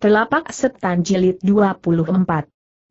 Telapak Setan Jilid 24.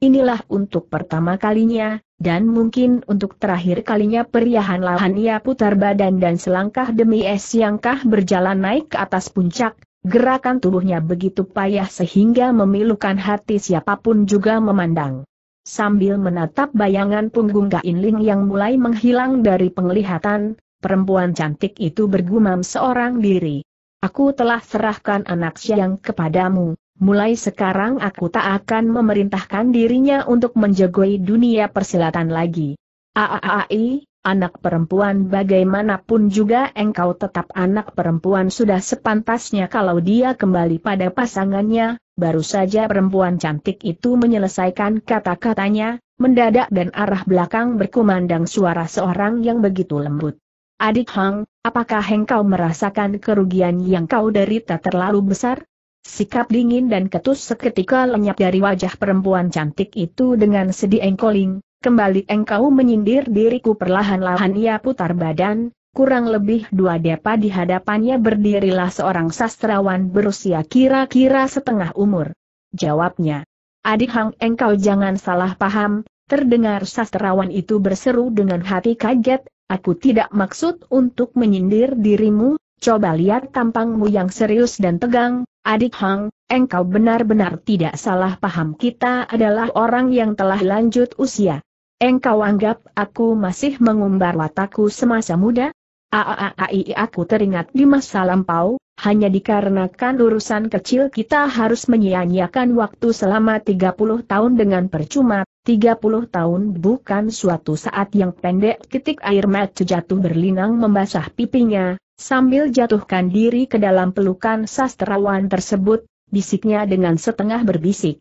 Inilah untuk pertama kalinya, dan mungkin untuk terakhir kalinya periahan lahan ia putar badan dan selangkah demi es yangkah berjalan naik ke atas puncak, gerakan tubuhnya begitu payah sehingga memilukan hati siapapun juga memandang. Sambil menatap bayangan punggung Gainling yang mulai menghilang dari penglihatan, perempuan cantik itu bergumam seorang diri. Aku telah serahkan anak siang kepadamu, mulai sekarang aku tak akan memerintahkan dirinya untuk menjagoi dunia persilatan lagi. Aaai, anak perempuan bagaimanapun juga engkau tetap anak perempuan sudah sepantasnya kalau dia kembali pada pasangannya, baru saja perempuan cantik itu menyelesaikan kata-katanya, mendadak dan arah belakang berkumandang suara seorang yang begitu lembut. Adik Hang, apakah engkau merasakan kerugian yang kau derita terlalu besar? Sikap dingin dan ketus seketika lenyap dari wajah perempuan cantik itu dengan sedih engkoling, kembali engkau menyindir diriku perlahan-lahan ia putar badan, kurang lebih dua depa di hadapannya berdirilah seorang sastrawan berusia kira-kira setengah umur. Jawabnya, adik Hang engkau jangan salah paham, terdengar sastrawan itu berseru dengan hati kaget, Aku tidak maksud untuk menyindir dirimu, coba lihat tampangmu yang serius dan tegang, adik Hang, engkau benar-benar tidak salah paham kita adalah orang yang telah lanjut usia. Engkau anggap aku masih mengumbar watakku semasa muda? Aaai aku teringat di masa lampau, hanya dikarenakan urusan kecil kita harus menyia-nyiakan waktu selama 30 tahun dengan percuma, 30 tahun bukan suatu saat yang pendek ketik air mata jatuh berlinang membasah pipinya, Sambil jatuhkan diri ke dalam pelukan sastrawan tersebut, bisiknya dengan setengah berbisik.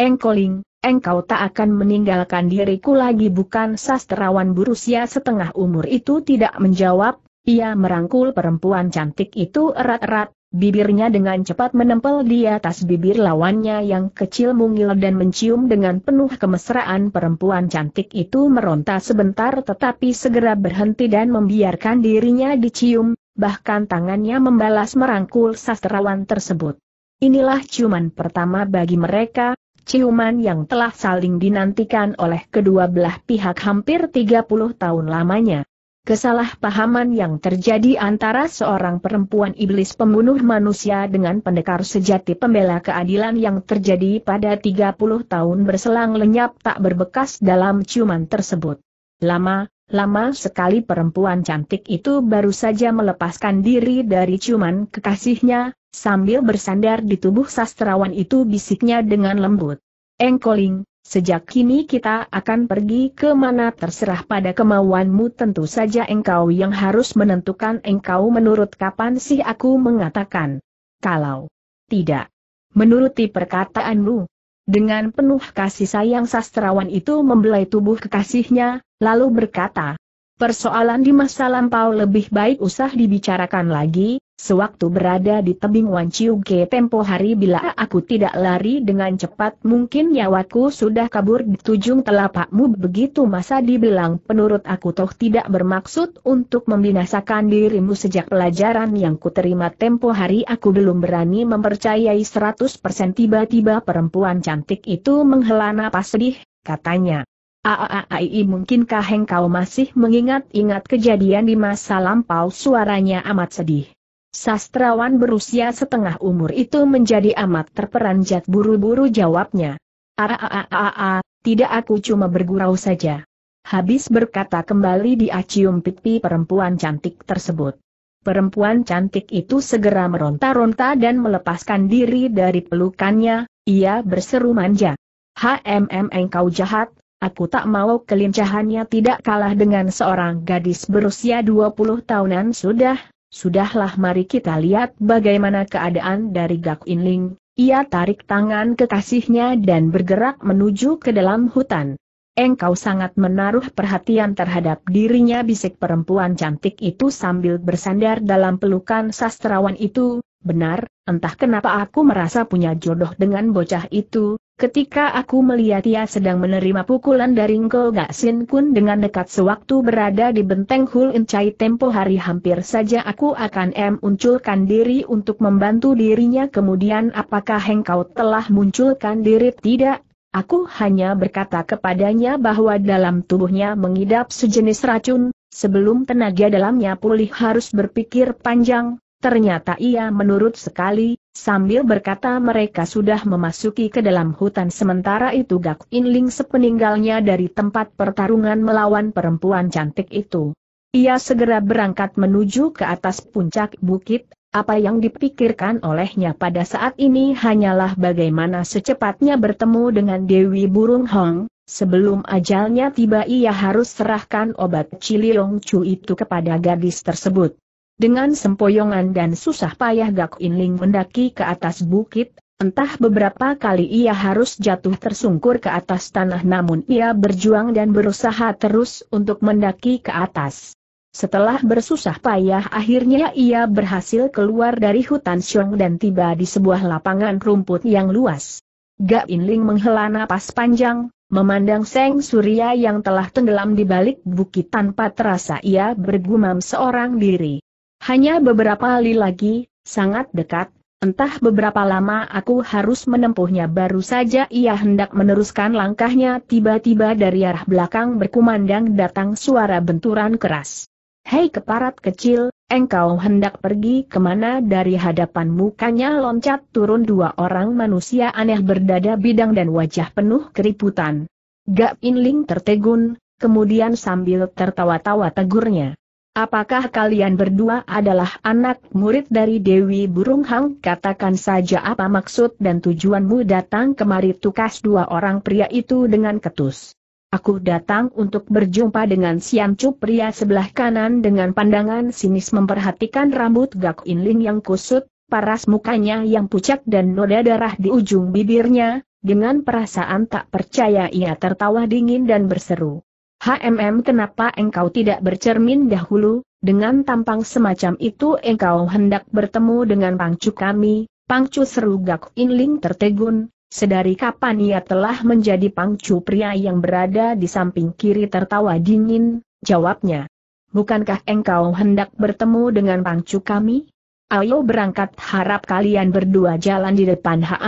Engkoling, engkau tak akan meninggalkan diriku lagi bukan sastrawan berusia setengah umur itu tidak menjawab, ia merangkul perempuan cantik itu erat-erat, bibirnya dengan cepat menempel di atas bibir lawannya yang kecil mungil dan mencium dengan penuh kemesraan perempuan cantik itu meronta sebentar tetapi segera berhenti dan membiarkan dirinya dicium, bahkan tangannya membalas merangkul sastrawan tersebut. Inilah ciuman pertama bagi mereka, ciuman yang telah saling dinantikan oleh kedua belah pihak hampir 30 tahun lamanya. Kesalahpahaman yang terjadi antara seorang perempuan iblis pembunuh manusia dengan pendekar sejati pembela keadilan yang terjadi pada 30 tahun berselang lenyap tak berbekas dalam ciuman tersebut. Lama, Lama sekali perempuan cantik itu baru saja melepaskan diri dari cuman kekasihnya, sambil bersandar di tubuh sastrawan itu bisiknya dengan lembut. Engkoling, sejak kini kita akan pergi ke mana terserah pada kemauanmu tentu saja engkau yang harus menentukan engkau menurut kapan sih aku mengatakan. Kalau tidak menuruti perkataanmu, dengan penuh kasih sayang sastrawan itu membelai tubuh kekasihnya, lalu berkata, Persoalan di masa lampau lebih baik usah dibicarakan lagi, sewaktu berada di tebing Wan tempo hari bila aku tidak lari dengan cepat mungkin nyawaku sudah kabur di tujung telapakmu begitu masa dibilang penurut aku toh tidak bermaksud untuk membinasakan dirimu sejak pelajaran yang kuterima tempo hari aku belum berani mempercayai 100% tiba-tiba perempuan cantik itu menghela napas sedih, katanya. Aaai mungkinkah engkau masih mengingat-ingat kejadian di masa lampau suaranya amat sedih. Sastrawan berusia setengah umur itu menjadi amat terperanjat buru-buru jawabnya. Aaaa, tidak aku cuma bergurau saja. Habis berkata kembali diacium acium pipi perempuan cantik tersebut. Perempuan cantik itu segera meronta-ronta dan melepaskan diri dari pelukannya, ia berseru manja. HMM engkau jahat, Aku tak mau kelincahannya tidak kalah dengan seorang gadis berusia 20 tahunan sudah. Sudahlah mari kita lihat bagaimana keadaan dari Gak Inling. Ia tarik tangan kekasihnya dan bergerak menuju ke dalam hutan. Engkau sangat menaruh perhatian terhadap dirinya bisik perempuan cantik itu sambil bersandar dalam pelukan sastrawan itu, benar, entah kenapa aku merasa punya jodoh dengan bocah itu, Ketika aku melihat ia sedang menerima pukulan dari Gak Sin Kun dengan dekat sewaktu berada di benteng Hul Incai tempo hari hampir saja aku akan munculkan diri untuk membantu dirinya kemudian apakah engkau telah munculkan diri tidak? Aku hanya berkata kepadanya bahwa dalam tubuhnya mengidap sejenis racun, sebelum tenaga dalamnya pulih harus berpikir panjang, Ternyata ia menurut sekali, sambil berkata mereka sudah memasuki ke dalam hutan sementara itu Gak Inling sepeninggalnya dari tempat pertarungan melawan perempuan cantik itu. Ia segera berangkat menuju ke atas puncak bukit, apa yang dipikirkan olehnya pada saat ini hanyalah bagaimana secepatnya bertemu dengan Dewi Burung Hong, sebelum ajalnya tiba ia harus serahkan obat Ciliong Chu itu kepada gadis tersebut. Dengan sempoyongan dan susah payah Gak Inling mendaki ke atas bukit, entah beberapa kali ia harus jatuh tersungkur ke atas tanah namun ia berjuang dan berusaha terus untuk mendaki ke atas. Setelah bersusah payah akhirnya ia berhasil keluar dari hutan Xiong dan tiba di sebuah lapangan rumput yang luas. Gak Inling menghela napas panjang, memandang Seng Surya yang telah tenggelam di balik bukit tanpa terasa ia bergumam seorang diri. Hanya beberapa li lagi, sangat dekat, entah beberapa lama aku harus menempuhnya baru saja ia hendak meneruskan langkahnya tiba-tiba dari arah belakang berkumandang datang suara benturan keras. Hei keparat kecil, engkau hendak pergi kemana dari hadapan mukanya loncat turun dua orang manusia aneh berdada bidang dan wajah penuh keriputan. Gak Inling tertegun, kemudian sambil tertawa-tawa tegurnya. Apakah kalian berdua adalah anak murid dari Dewi Burung Hang? Katakan saja apa maksud dan tujuanmu datang kemari tukas dua orang pria itu dengan ketus. Aku datang untuk berjumpa dengan Sian Chu pria sebelah kanan dengan pandangan sinis memperhatikan rambut Gak In yang kusut, paras mukanya yang pucat dan noda darah di ujung bibirnya, dengan perasaan tak percaya ia tertawa dingin dan berseru. HMM kenapa engkau tidak bercermin dahulu, dengan tampang semacam itu engkau hendak bertemu dengan pangcu kami, pangcu seru Gak Inling tertegun, sedari kapan ia telah menjadi pangcu pria yang berada di samping kiri tertawa dingin, jawabnya. Bukankah engkau hendak bertemu dengan pangcu kami? Ayo berangkat harap kalian berdua jalan di depan ha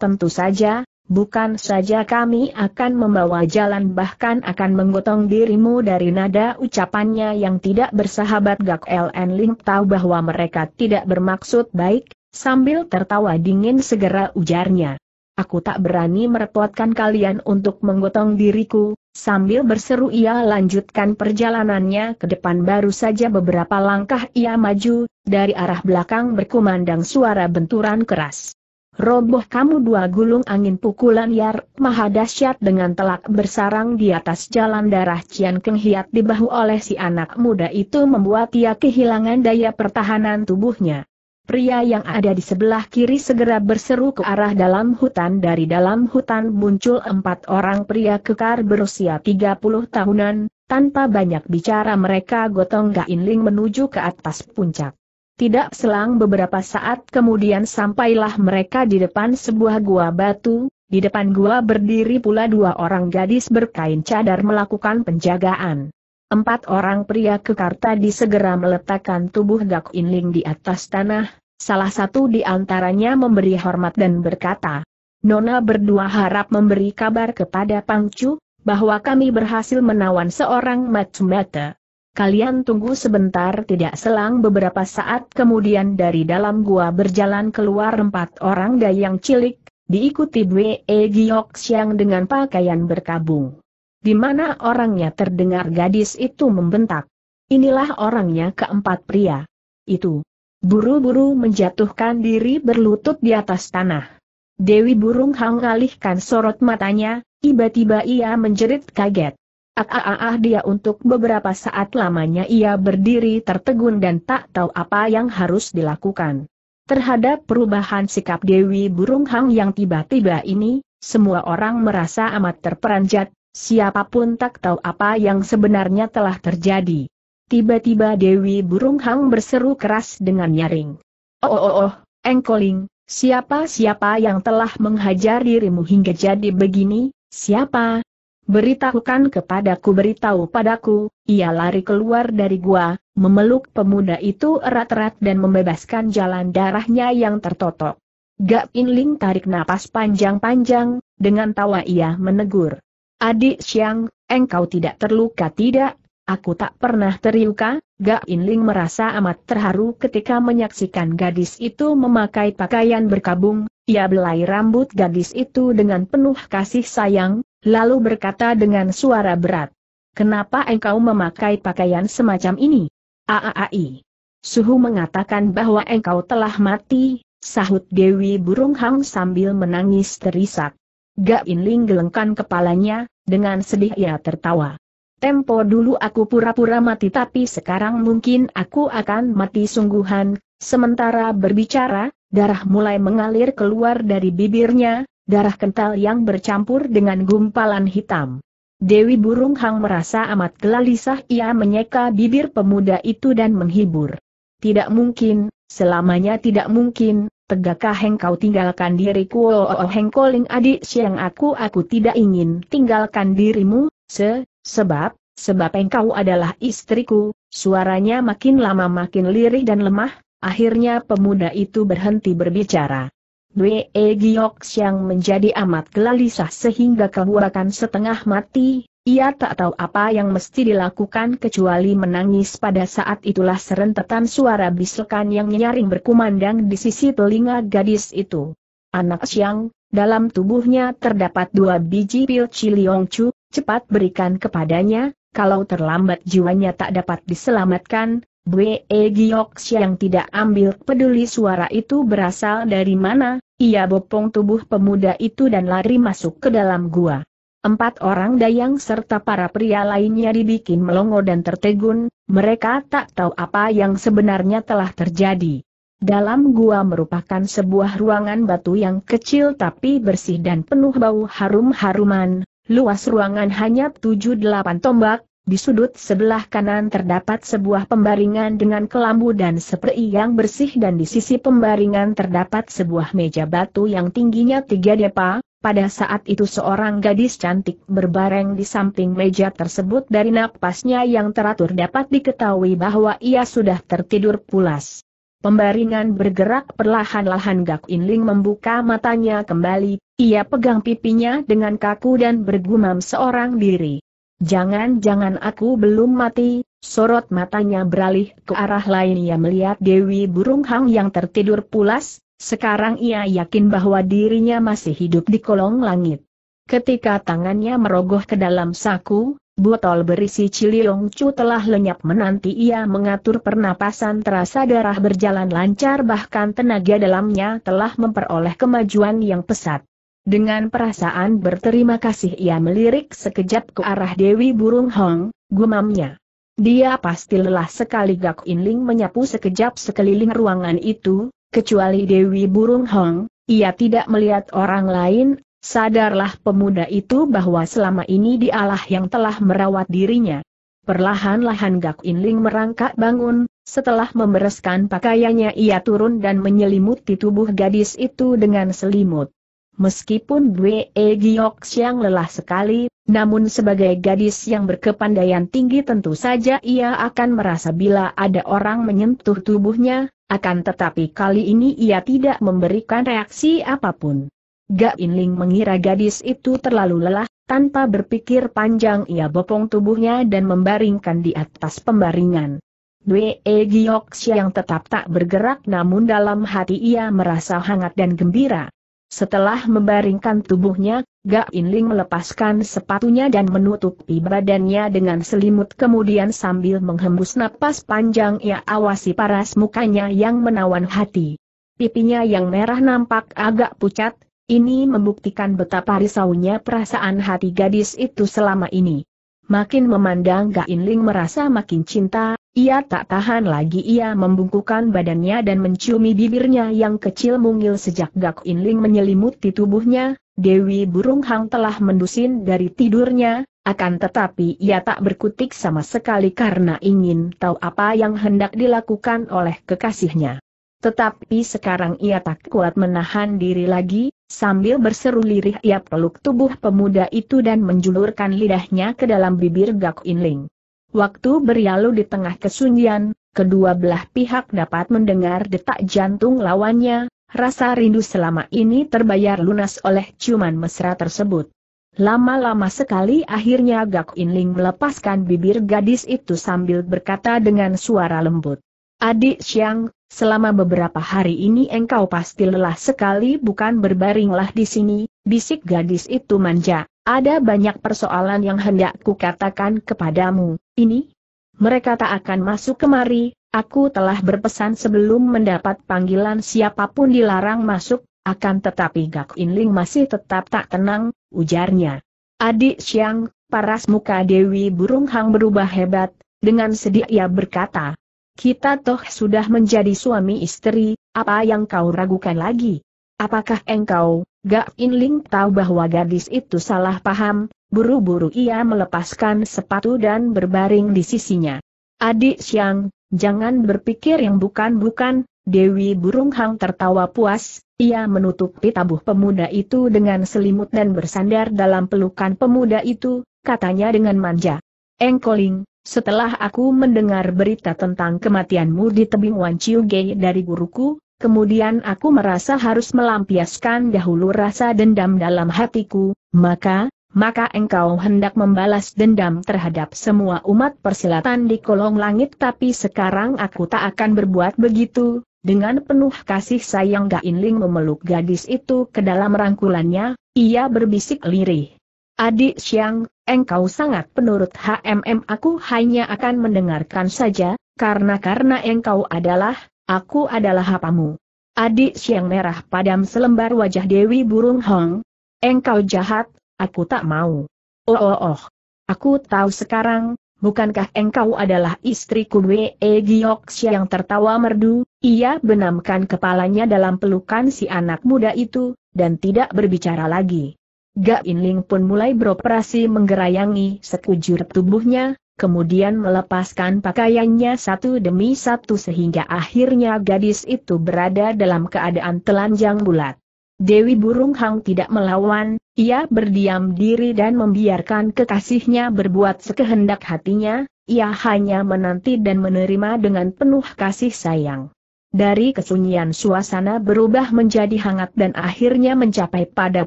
tentu saja, Bukan saja kami akan membawa jalan bahkan akan menggotong dirimu dari nada ucapannya yang tidak bersahabat Gak LN Ling tahu bahwa mereka tidak bermaksud baik, sambil tertawa dingin segera ujarnya. Aku tak berani merepotkan kalian untuk menggotong diriku, sambil berseru ia lanjutkan perjalanannya ke depan baru saja beberapa langkah ia maju, dari arah belakang berkumandang suara benturan keras roboh kamu dua gulung angin pukulan Yar Maha dahsyat dengan telak bersarang di atas jalan darah Cian Keng Hiat di bahu oleh si anak muda itu membuat ia kehilangan daya pertahanan tubuhnya. Pria yang ada di sebelah kiri segera berseru ke arah dalam hutan. Dari dalam hutan muncul empat orang pria kekar berusia 30 tahunan, tanpa banyak bicara mereka gotong Gainling menuju ke atas puncak. Tidak selang beberapa saat kemudian sampailah mereka di depan sebuah gua batu, di depan gua berdiri pula dua orang gadis berkain cadar melakukan penjagaan. Empat orang pria kekar tadi segera meletakkan tubuh Gak Inling di atas tanah, salah satu di antaranya memberi hormat dan berkata, Nona berdua harap memberi kabar kepada Pangcu, bahwa kami berhasil menawan seorang mata kalian tunggu sebentar tidak selang beberapa saat kemudian dari dalam gua berjalan keluar empat orang dayang cilik, diikuti Bwe e Giok Siang dengan pakaian berkabung. Di mana orangnya terdengar gadis itu membentak. Inilah orangnya keempat pria. Itu. Buru-buru menjatuhkan diri berlutut di atas tanah. Dewi Burung Hang alihkan sorot matanya, tiba-tiba ia menjerit kaget. Ah, dia untuk beberapa saat lamanya ia berdiri tertegun dan tak tahu apa yang harus dilakukan. Terhadap perubahan sikap Dewi Burung Hang yang tiba-tiba ini, semua orang merasa amat terperanjat, siapapun tak tahu apa yang sebenarnya telah terjadi. Tiba-tiba Dewi Burung Hang berseru keras dengan nyaring. Oh oh oh, oh engkoling, siapa-siapa yang telah menghajar dirimu hingga jadi begini, siapa, Beritahukan kepadaku beritahu padaku, ia lari keluar dari gua, memeluk pemuda itu erat-erat dan membebaskan jalan darahnya yang tertotok. Gak Inling tarik napas panjang-panjang, dengan tawa ia menegur. Adik Siang, engkau tidak terluka tidak? Aku tak pernah teriuka, Gak Inling merasa amat terharu ketika menyaksikan gadis itu memakai pakaian berkabung, ia belai rambut gadis itu dengan penuh kasih sayang, lalu berkata dengan suara berat. Kenapa engkau memakai pakaian semacam ini? Aaai. Suhu mengatakan bahwa engkau telah mati, sahut Dewi Burung Hang sambil menangis terisak. Gak Inling gelengkan kepalanya, dengan sedih ia tertawa. Tempo dulu aku pura-pura mati tapi sekarang mungkin aku akan mati sungguhan, sementara berbicara, darah mulai mengalir keluar dari bibirnya, darah kental yang bercampur dengan gumpalan hitam. Dewi Burung Hang merasa amat gelisah ia menyeka bibir pemuda itu dan menghibur. Tidak mungkin, selamanya tidak mungkin, tegakkah engkau tinggalkan diriku oh, oh, oh hengkoling adik siang aku aku tidak ingin tinggalkan dirimu, se, sebab, sebab engkau adalah istriku, suaranya makin lama makin lirih dan lemah, akhirnya pemuda itu berhenti berbicara. Bwe e Giok Siang menjadi amat gelisah sehingga kebuakan setengah mati, ia tak tahu apa yang mesti dilakukan kecuali menangis pada saat itulah serentetan suara bisukan yang nyaring berkumandang di sisi telinga gadis itu. Anak siang, dalam tubuhnya terdapat dua biji pil Chu, cepat berikan kepadanya, kalau terlambat jiwanya tak dapat diselamatkan, Bwe Giok yang tidak ambil peduli suara itu berasal dari mana, ia bopong tubuh pemuda itu dan lari masuk ke dalam gua. Empat orang dayang serta para pria lainnya dibikin melongo dan tertegun, mereka tak tahu apa yang sebenarnya telah terjadi. Dalam gua merupakan sebuah ruangan batu yang kecil tapi bersih dan penuh bau harum-haruman, luas ruangan hanya 7-8 tombak, di sudut sebelah kanan terdapat sebuah pembaringan dengan kelambu dan seprei yang bersih dan di sisi pembaringan terdapat sebuah meja batu yang tingginya tiga depa. Pada saat itu seorang gadis cantik berbareng di samping meja tersebut dari napasnya yang teratur dapat diketahui bahwa ia sudah tertidur pulas. Pembaringan bergerak perlahan-lahan Gak Inling membuka matanya kembali, ia pegang pipinya dengan kaku dan bergumam seorang diri. Jangan-jangan aku belum mati, sorot matanya beralih ke arah lain ia melihat Dewi Burung Hang yang tertidur pulas, sekarang ia yakin bahwa dirinya masih hidup di kolong langit. Ketika tangannya merogoh ke dalam saku, Botol berisi Ciliong Chu telah lenyap menanti ia mengatur pernapasan terasa darah berjalan lancar bahkan tenaga dalamnya telah memperoleh kemajuan yang pesat. Dengan perasaan berterima kasih ia melirik sekejap ke arah Dewi Burung Hong, gumamnya. Dia pasti lelah sekali Gak Inling menyapu sekejap sekeliling ruangan itu, kecuali Dewi Burung Hong, ia tidak melihat orang lain, sadarlah pemuda itu bahwa selama ini dialah yang telah merawat dirinya. Perlahan-lahan Gak Inling merangkak bangun, setelah membereskan pakaiannya ia turun dan menyelimuti tubuh gadis itu dengan selimut. Meskipun Bwe e Giok Siang lelah sekali, namun sebagai gadis yang berkepandaian tinggi tentu saja ia akan merasa bila ada orang menyentuh tubuhnya, akan tetapi kali ini ia tidak memberikan reaksi apapun. Gak Inling mengira gadis itu terlalu lelah, tanpa berpikir panjang ia bopong tubuhnya dan membaringkan di atas pembaringan. E. Giok yang tetap tak bergerak namun dalam hati ia merasa hangat dan gembira. Setelah membaringkan tubuhnya, Ga Inling melepaskan sepatunya dan menutupi badannya dengan selimut kemudian sambil menghembus napas panjang ia awasi paras mukanya yang menawan hati. Pipinya yang merah nampak agak pucat, ini membuktikan betapa risaunya perasaan hati gadis itu selama ini. Makin memandang Ga Inling merasa makin cinta, ia tak tahan lagi ia membungkukan badannya dan menciumi bibirnya yang kecil mungil sejak Gak Inling menyelimuti tubuhnya, Dewi Burung Hang telah mendusin dari tidurnya, akan tetapi ia tak berkutik sama sekali karena ingin tahu apa yang hendak dilakukan oleh kekasihnya. Tetapi sekarang ia tak kuat menahan diri lagi, sambil berseru lirih ia peluk tubuh pemuda itu dan menjulurkan lidahnya ke dalam bibir Gak Inling. Waktu berlalu di tengah kesunyian, kedua belah pihak dapat mendengar detak jantung lawannya, rasa rindu selama ini terbayar lunas oleh ciuman mesra tersebut. Lama-lama sekali akhirnya Gak Inling melepaskan bibir gadis itu sambil berkata dengan suara lembut. Adik Siang, selama beberapa hari ini engkau pasti lelah sekali bukan berbaringlah di sini, bisik gadis itu manja. Ada banyak persoalan yang hendak kukatakan kepadamu, ini. Mereka tak akan masuk kemari, aku telah berpesan sebelum mendapat panggilan siapapun dilarang masuk, akan tetapi Gak Inling masih tetap tak tenang, ujarnya. Adik Siang, paras muka Dewi Burung Hang berubah hebat, dengan sedih ia berkata. Kita toh sudah menjadi suami istri, apa yang kau ragukan lagi? Apakah engkau, Gak Inling tahu bahwa gadis itu salah paham, buru-buru ia melepaskan sepatu dan berbaring di sisinya. Adik Siang, jangan berpikir yang bukan-bukan, Dewi Burung Hang tertawa puas, ia menutupi tabuh pemuda itu dengan selimut dan bersandar dalam pelukan pemuda itu, katanya dengan manja. Engkoling, setelah aku mendengar berita tentang kematianmu di tebing Wan Gei dari guruku, Kemudian aku merasa harus melampiaskan dahulu rasa dendam dalam hatiku, maka, maka engkau hendak membalas dendam terhadap semua umat persilatan di kolong langit tapi sekarang aku tak akan berbuat begitu. Dengan penuh kasih sayang Ling memeluk gadis itu ke dalam rangkulannya, ia berbisik lirih. Adik Siang, engkau sangat penurut HMM aku hanya akan mendengarkan saja, karena karena engkau adalah Aku adalah hapamu. Adik siang merah padam selembar wajah Dewi Burung Hong. Engkau jahat, aku tak mau. Oh oh oh. Aku tahu sekarang, bukankah engkau adalah istriku Wee e, Giok yang tertawa merdu, ia benamkan kepalanya dalam pelukan si anak muda itu, dan tidak berbicara lagi. Gak Inling pun mulai beroperasi menggerayangi sekujur tubuhnya, kemudian melepaskan pakaiannya satu demi satu sehingga akhirnya gadis itu berada dalam keadaan telanjang bulat. Dewi Burung Hang tidak melawan, ia berdiam diri dan membiarkan kekasihnya berbuat sekehendak hatinya, ia hanya menanti dan menerima dengan penuh kasih sayang. Dari kesunyian suasana berubah menjadi hangat dan akhirnya mencapai pada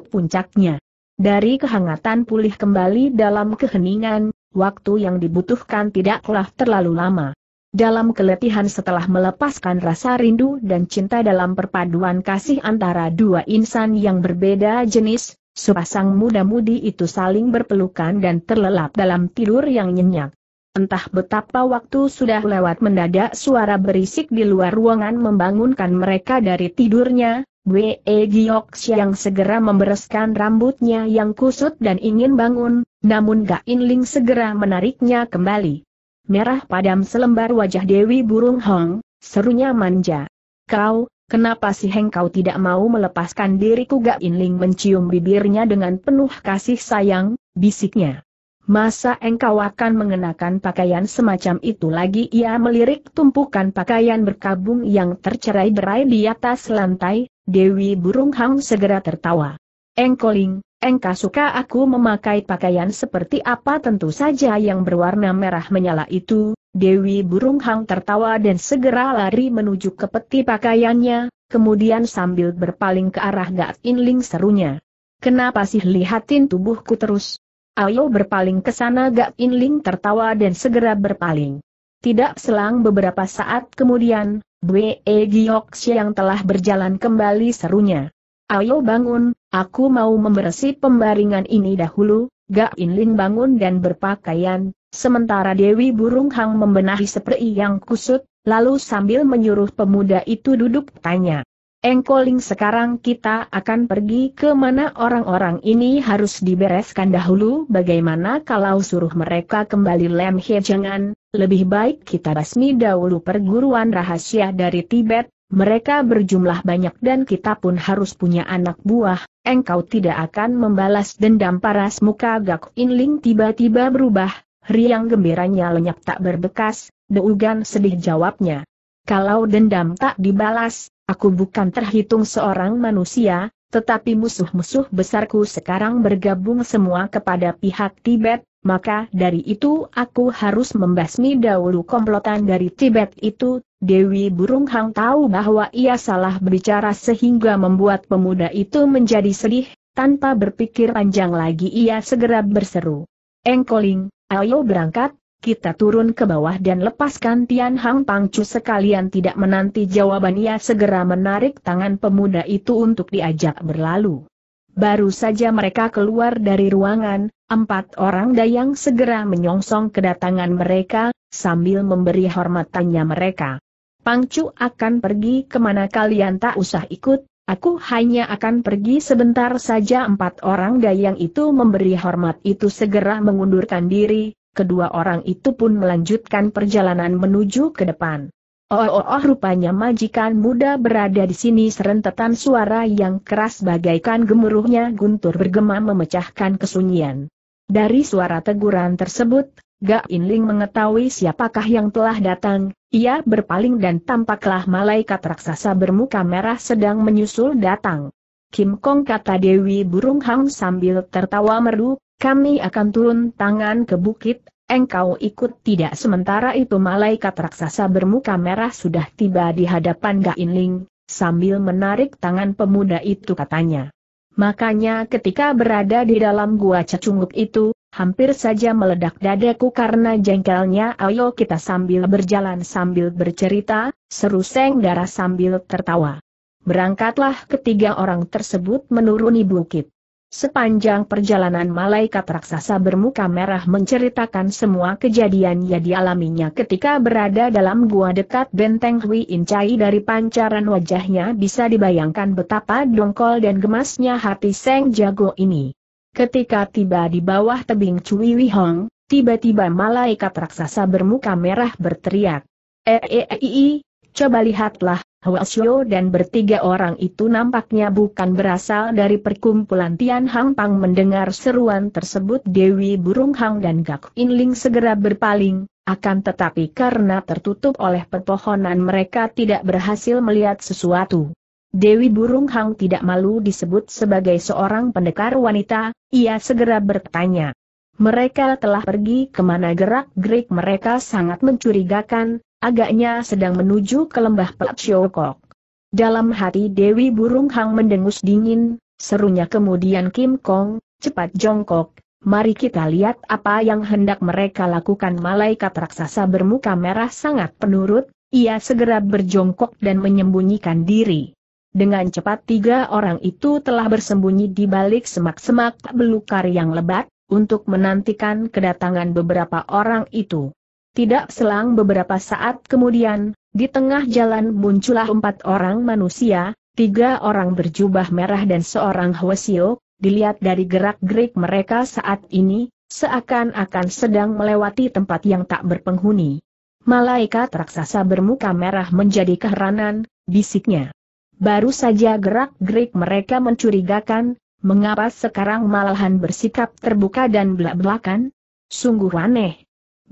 puncaknya. Dari kehangatan pulih kembali dalam keheningan, waktu yang dibutuhkan tidaklah terlalu lama. Dalam keletihan setelah melepaskan rasa rindu dan cinta dalam perpaduan kasih antara dua insan yang berbeda jenis, sepasang muda-mudi itu saling berpelukan dan terlelap dalam tidur yang nyenyak. Entah betapa waktu sudah lewat mendadak suara berisik di luar ruangan membangunkan mereka dari tidurnya, W.E. Giok yang segera membereskan rambutnya yang kusut dan ingin bangun, namun Gain Ling segera menariknya kembali. Merah padam selembar wajah Dewi Burung Hong, serunya manja. Kau, kenapa sih Heng kau tidak mau melepaskan diriku Gain Ling mencium bibirnya dengan penuh kasih sayang, bisiknya. Masa engkau akan mengenakan pakaian semacam itu lagi ia melirik tumpukan pakaian berkabung yang tercerai-berai di atas lantai, Dewi Burung Hang segera tertawa. Engkoling, engkau suka aku memakai pakaian seperti apa tentu saja yang berwarna merah menyala itu, Dewi Burung Hang tertawa dan segera lari menuju ke peti pakaiannya, kemudian sambil berpaling ke arah Gat Inling serunya. Kenapa sih lihatin tubuhku terus? Ayo berpaling ke sana Gat Inling tertawa dan segera berpaling. Tidak selang beberapa saat kemudian, Bwe Giok yang telah berjalan kembali serunya. Ayo bangun, Aku mau membersih pembaringan ini dahulu, Gak Inlin bangun dan berpakaian, sementara Dewi Burung Hang membenahi seperti yang kusut, lalu sambil menyuruh pemuda itu duduk tanya. Engkoling sekarang kita akan pergi ke mana orang-orang ini harus dibereskan dahulu bagaimana kalau suruh mereka kembali Lem jangan, lebih baik kita basmi dahulu perguruan rahasia dari Tibet, mereka berjumlah banyak dan kita pun harus punya anak buah, engkau tidak akan membalas dendam paras muka Gak Inling tiba-tiba berubah, riang gembiranya lenyap tak berbekas, Deugan sedih jawabnya. Kalau dendam tak dibalas, aku bukan terhitung seorang manusia, tetapi musuh-musuh besarku sekarang bergabung semua kepada pihak Tibet, maka dari itu aku harus membasmi dahulu komplotan dari Tibet itu, Dewi Burung Hang tahu bahwa ia salah berbicara sehingga membuat pemuda itu menjadi sedih, tanpa berpikir panjang lagi ia segera berseru. Engkoling, ayo berangkat, kita turun ke bawah dan lepaskan Tian Hang Pangcu sekalian tidak menanti jawaban ia segera menarik tangan pemuda itu untuk diajak berlalu. Baru saja mereka keluar dari ruangan, empat orang dayang segera menyongsong kedatangan mereka, sambil memberi hormatannya mereka. Pangcu akan pergi kemana kalian tak usah ikut, Aku hanya akan pergi sebentar saja empat orang dayang itu memberi hormat itu segera mengundurkan diri, kedua orang itu pun melanjutkan perjalanan menuju ke depan. Oh, oh, oh rupanya majikan muda berada di sini serentetan suara yang keras bagaikan gemuruhnya guntur bergema memecahkan kesunyian. Dari suara teguran tersebut, Ga Inling mengetahui siapakah yang telah datang, ia berpaling dan tampaklah malaikat raksasa bermuka merah sedang menyusul datang. Kim Kong kata Dewi Burung Hang sambil tertawa merdu, kami akan turun tangan ke bukit, engkau ikut tidak sementara itu malaikat raksasa bermuka merah sudah tiba di hadapan Gainling, sambil menarik tangan pemuda itu katanya. Makanya ketika berada di dalam gua cacunguk itu, hampir saja meledak dadaku karena jengkelnya ayo kita sambil berjalan sambil bercerita, seru Seng Darah sambil tertawa. Berangkatlah ketiga orang tersebut menuruni bukit. Sepanjang perjalanan malaikat raksasa bermuka merah menceritakan semua kejadian yang dialaminya ketika berada dalam gua dekat benteng Hui Incai dari pancaran wajahnya bisa dibayangkan betapa dongkol dan gemasnya hati Seng Jago ini. Ketika tiba di bawah tebing Cui Wihong, tiba-tiba malaikat raksasa bermuka merah berteriak. Eh, eh, eh coba lihatlah, Huasyo dan bertiga orang itu nampaknya bukan berasal dari perkumpulan Tian Hang Pang mendengar seruan tersebut Dewi Burung Hang dan Gak Inling segera berpaling, akan tetapi karena tertutup oleh pepohonan mereka tidak berhasil melihat sesuatu. Dewi Burung Hang tidak malu disebut sebagai seorang pendekar wanita, ia segera bertanya. Mereka telah pergi kemana gerak-gerik mereka sangat mencurigakan, Agaknya sedang menuju ke lembah Siokok. Dalam hati Dewi Burung Hang mendengus dingin, serunya kemudian Kim Kong, cepat jongkok, mari kita lihat apa yang hendak mereka lakukan malaikat raksasa bermuka merah sangat penurut, ia segera berjongkok dan menyembunyikan diri. Dengan cepat tiga orang itu telah bersembunyi di balik semak-semak belukar yang lebat, untuk menantikan kedatangan beberapa orang itu. Tidak selang beberapa saat kemudian, di tengah jalan muncullah empat orang manusia, tiga orang berjubah merah dan seorang Hwasio, dilihat dari gerak-gerik mereka saat ini, seakan-akan sedang melewati tempat yang tak berpenghuni. Malaikat raksasa bermuka merah menjadi keheranan, bisiknya. Baru saja gerak-gerik mereka mencurigakan, mengapa sekarang malahan bersikap terbuka dan belak-belakan? Sungguh aneh,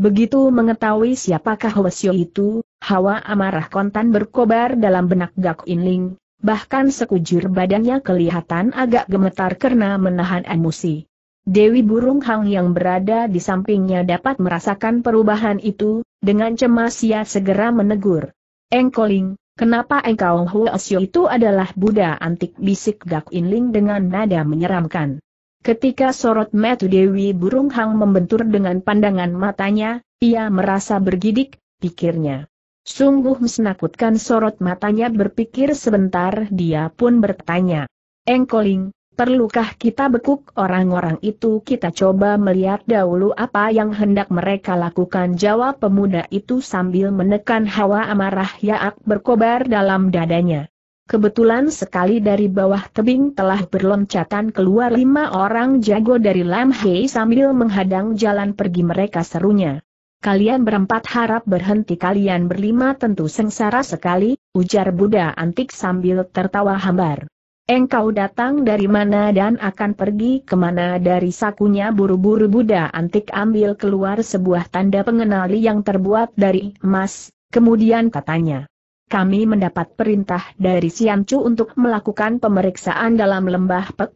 Begitu mengetahui siapakah Hwasyo itu, hawa amarah kontan berkobar dalam benak Gak Inling, bahkan sekujur badannya kelihatan agak gemetar karena menahan emosi. Dewi Burung Hang yang berada di sampingnya dapat merasakan perubahan itu, dengan cemas ia segera menegur. Engkoling, kenapa engkau Hwasyo itu adalah Buddha antik bisik Gak Inling dengan nada menyeramkan. Ketika sorot metu Dewi Burung Hang membentur dengan pandangan matanya, ia merasa bergidik, pikirnya. Sungguh menakutkan sorot matanya berpikir sebentar dia pun bertanya. Engkoling, perlukah kita bekuk orang-orang itu kita coba melihat dahulu apa yang hendak mereka lakukan jawab pemuda itu sambil menekan hawa amarah yaak berkobar dalam dadanya. Kebetulan sekali dari bawah tebing telah berloncatan keluar lima orang jago dari Lam Hei sambil menghadang jalan pergi mereka serunya. Kalian berempat harap berhenti kalian berlima tentu sengsara sekali, ujar Buddha antik sambil tertawa hambar. Engkau datang dari mana dan akan pergi kemana dari sakunya buru-buru Buddha antik ambil keluar sebuah tanda pengenali yang terbuat dari emas, kemudian katanya kami mendapat perintah dari Chu untuk melakukan pemeriksaan dalam lembah Pek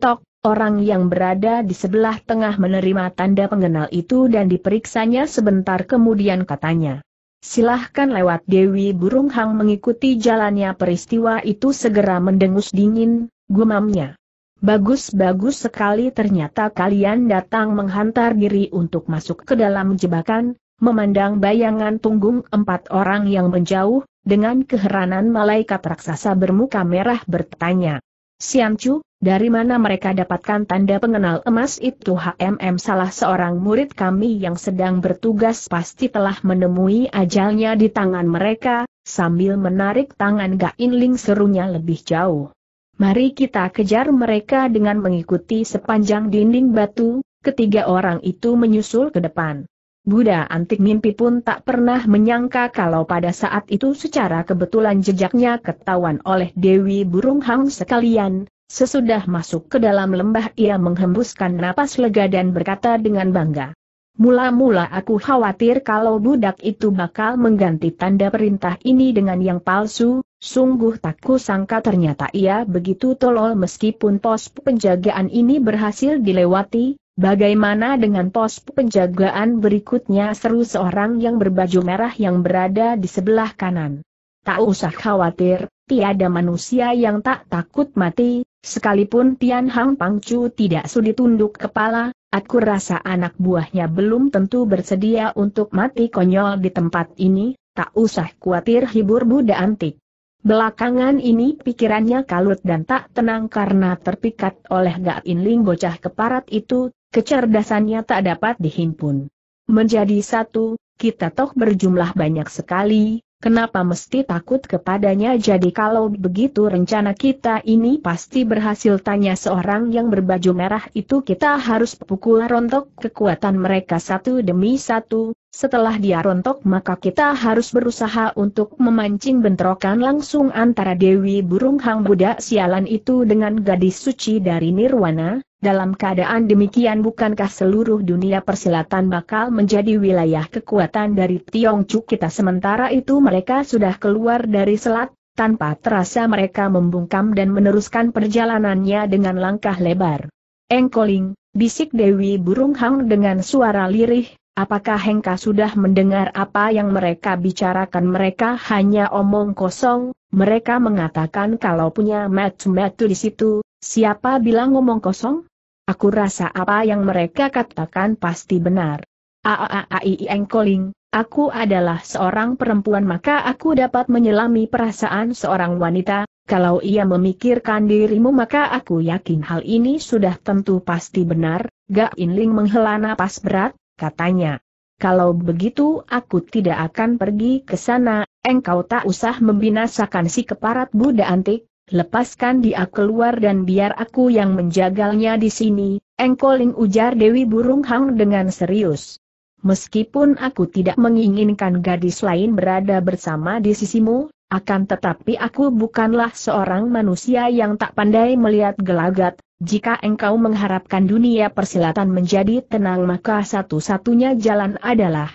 Tok. orang yang berada di sebelah tengah menerima tanda pengenal itu dan diperiksanya sebentar kemudian katanya. Silahkan lewat Dewi Burung Hang mengikuti jalannya peristiwa itu segera mendengus dingin, gumamnya. Bagus-bagus sekali ternyata kalian datang menghantar diri untuk masuk ke dalam jebakan, memandang bayangan punggung empat orang yang menjauh, dengan keheranan malaikat raksasa bermuka merah bertanya. Chu, dari mana mereka dapatkan tanda pengenal emas itu HMM salah seorang murid kami yang sedang bertugas pasti telah menemui ajalnya di tangan mereka, sambil menarik tangan Gain Ling serunya lebih jauh. Mari kita kejar mereka dengan mengikuti sepanjang dinding batu, ketiga orang itu menyusul ke depan. Buddha antik mimpi pun tak pernah menyangka kalau pada saat itu secara kebetulan jejaknya ketahuan oleh Dewi Burung Hang sekalian, sesudah masuk ke dalam lembah ia menghembuskan napas lega dan berkata dengan bangga. Mula-mula aku khawatir kalau budak itu bakal mengganti tanda perintah ini dengan yang palsu, sungguh tak kusangka ternyata ia begitu tolol meskipun pos penjagaan ini berhasil dilewati, Bagaimana dengan pos penjagaan berikutnya seru seorang yang berbaju merah yang berada di sebelah kanan. Tak usah khawatir, tiada manusia yang tak takut mati, sekalipun Tian Hang Pangcu tidak sudi tunduk kepala, aku rasa anak buahnya belum tentu bersedia untuk mati konyol di tempat ini, tak usah khawatir hibur Buddha antik. Belakangan ini pikirannya kalut dan tak tenang karena terpikat oleh In Ling bocah keparat itu, Kecerdasannya tak dapat dihimpun. Menjadi satu, kita toh berjumlah banyak sekali, kenapa mesti takut kepadanya jadi kalau begitu rencana kita ini pasti berhasil tanya seorang yang berbaju merah itu kita harus pukul rontok kekuatan mereka satu demi satu, setelah dia rontok maka kita harus berusaha untuk memancing bentrokan langsung antara Dewi Burung Hang buddha Sialan itu dengan gadis suci dari Nirwana, dalam keadaan demikian bukankah seluruh dunia persilatan bakal menjadi wilayah kekuatan dari Tiong Chu kita sementara itu mereka sudah keluar dari selat, tanpa terasa mereka membungkam dan meneruskan perjalanannya dengan langkah lebar. Engkoling, bisik Dewi Burung Hang dengan suara lirih, apakah Hengka sudah mendengar apa yang mereka bicarakan mereka hanya omong kosong, mereka mengatakan kalau punya metu-metu di situ, siapa bilang ngomong kosong? Aku rasa apa yang mereka katakan pasti benar. Aaai Koling, aku adalah seorang perempuan maka aku dapat menyelami perasaan seorang wanita, kalau ia memikirkan dirimu maka aku yakin hal ini sudah tentu pasti benar, Gak Inling menghela napas berat, katanya. Kalau begitu aku tidak akan pergi ke sana, engkau tak usah membinasakan si keparat Buddha antik, lepaskan dia keluar dan biar aku yang menjagalnya di sini, engkoling ujar Dewi Burung Hang dengan serius. Meskipun aku tidak menginginkan gadis lain berada bersama di sisimu, akan tetapi aku bukanlah seorang manusia yang tak pandai melihat gelagat, jika engkau mengharapkan dunia persilatan menjadi tenang maka satu-satunya jalan adalah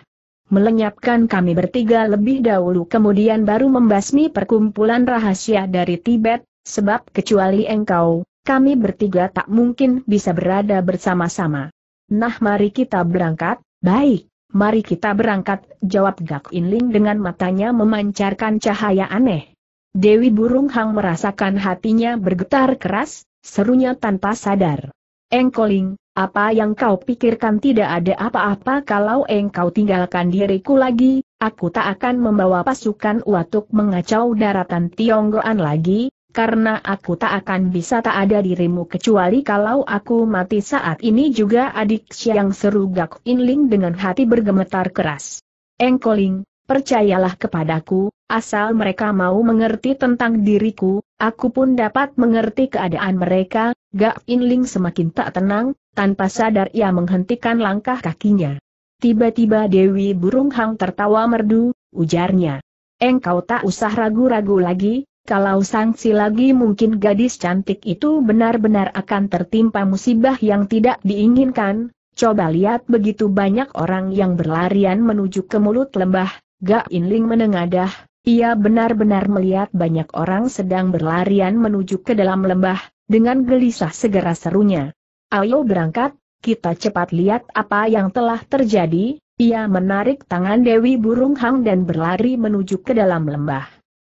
melenyapkan kami bertiga lebih dahulu kemudian baru membasmi perkumpulan rahasia dari Tibet, sebab kecuali engkau, kami bertiga tak mungkin bisa berada bersama-sama. Nah mari kita berangkat, baik, mari kita berangkat, jawab Gak Inling dengan matanya memancarkan cahaya aneh. Dewi Burung Hang merasakan hatinya bergetar keras, serunya tanpa sadar. Engkoling, apa yang kau pikirkan tidak ada apa-apa kalau engkau tinggalkan diriku lagi, aku tak akan membawa pasukan untuk mengacau daratan Tionggoan lagi, karena aku tak akan bisa tak ada dirimu kecuali kalau aku mati saat ini juga adik siang seru Gak Inling dengan hati bergemetar keras. Engkoling, percayalah kepadaku, asal mereka mau mengerti tentang diriku, aku pun dapat mengerti keadaan mereka, Gak Inling semakin tak tenang, tanpa sadar ia menghentikan langkah kakinya. Tiba-tiba Dewi Burung Hang tertawa merdu, ujarnya. Engkau tak usah ragu-ragu lagi, kalau sanksi lagi mungkin gadis cantik itu benar-benar akan tertimpa musibah yang tidak diinginkan, Coba lihat begitu banyak orang yang berlarian menuju ke mulut lembah, Gak Inling menengadah, ia benar-benar melihat banyak orang sedang berlarian menuju ke dalam lembah, dengan gelisah segera serunya. Ayo berangkat, kita cepat lihat apa yang telah terjadi, ia menarik tangan Dewi Burung Hang dan berlari menuju ke dalam lembah.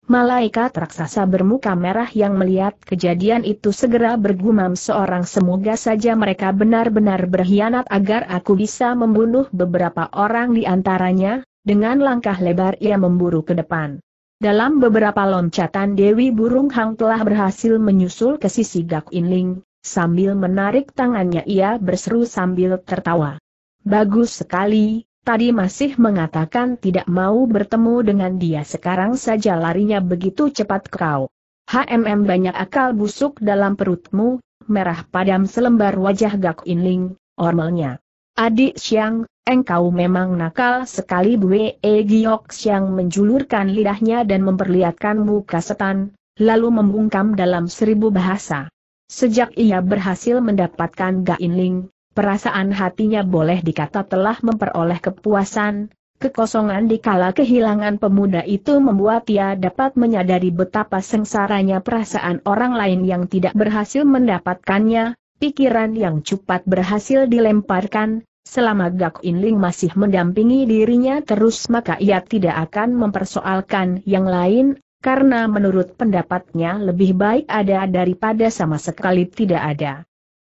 Malaikat raksasa bermuka merah yang melihat kejadian itu segera bergumam seorang semoga saja mereka benar-benar berkhianat agar aku bisa membunuh beberapa orang di antaranya, dengan langkah lebar ia memburu ke depan. Dalam beberapa loncatan Dewi Burung Hang telah berhasil menyusul ke sisi Gak Inling, Sambil menarik tangannya ia berseru sambil tertawa. Bagus sekali, tadi masih mengatakan tidak mau bertemu dengan dia sekarang saja larinya begitu cepat kau. HMM banyak akal busuk dalam perutmu, merah padam selembar wajah Gak Inling, ormelnya. Adik Siang, engkau memang nakal sekali Bwe e Giok Siang menjulurkan lidahnya dan memperlihatkan muka setan, lalu membungkam dalam seribu bahasa. Sejak ia berhasil mendapatkan Gainling, perasaan hatinya boleh dikata telah memperoleh kepuasan, Kekosongan di kala kehilangan pemuda itu membuat ia dapat menyadari betapa sengsaranya perasaan orang lain yang tidak berhasil mendapatkannya, pikiran yang cepat berhasil dilemparkan, selama Gak Inling masih mendampingi dirinya terus maka ia tidak akan mempersoalkan yang lain, karena menurut pendapatnya lebih baik ada daripada sama sekali tidak ada.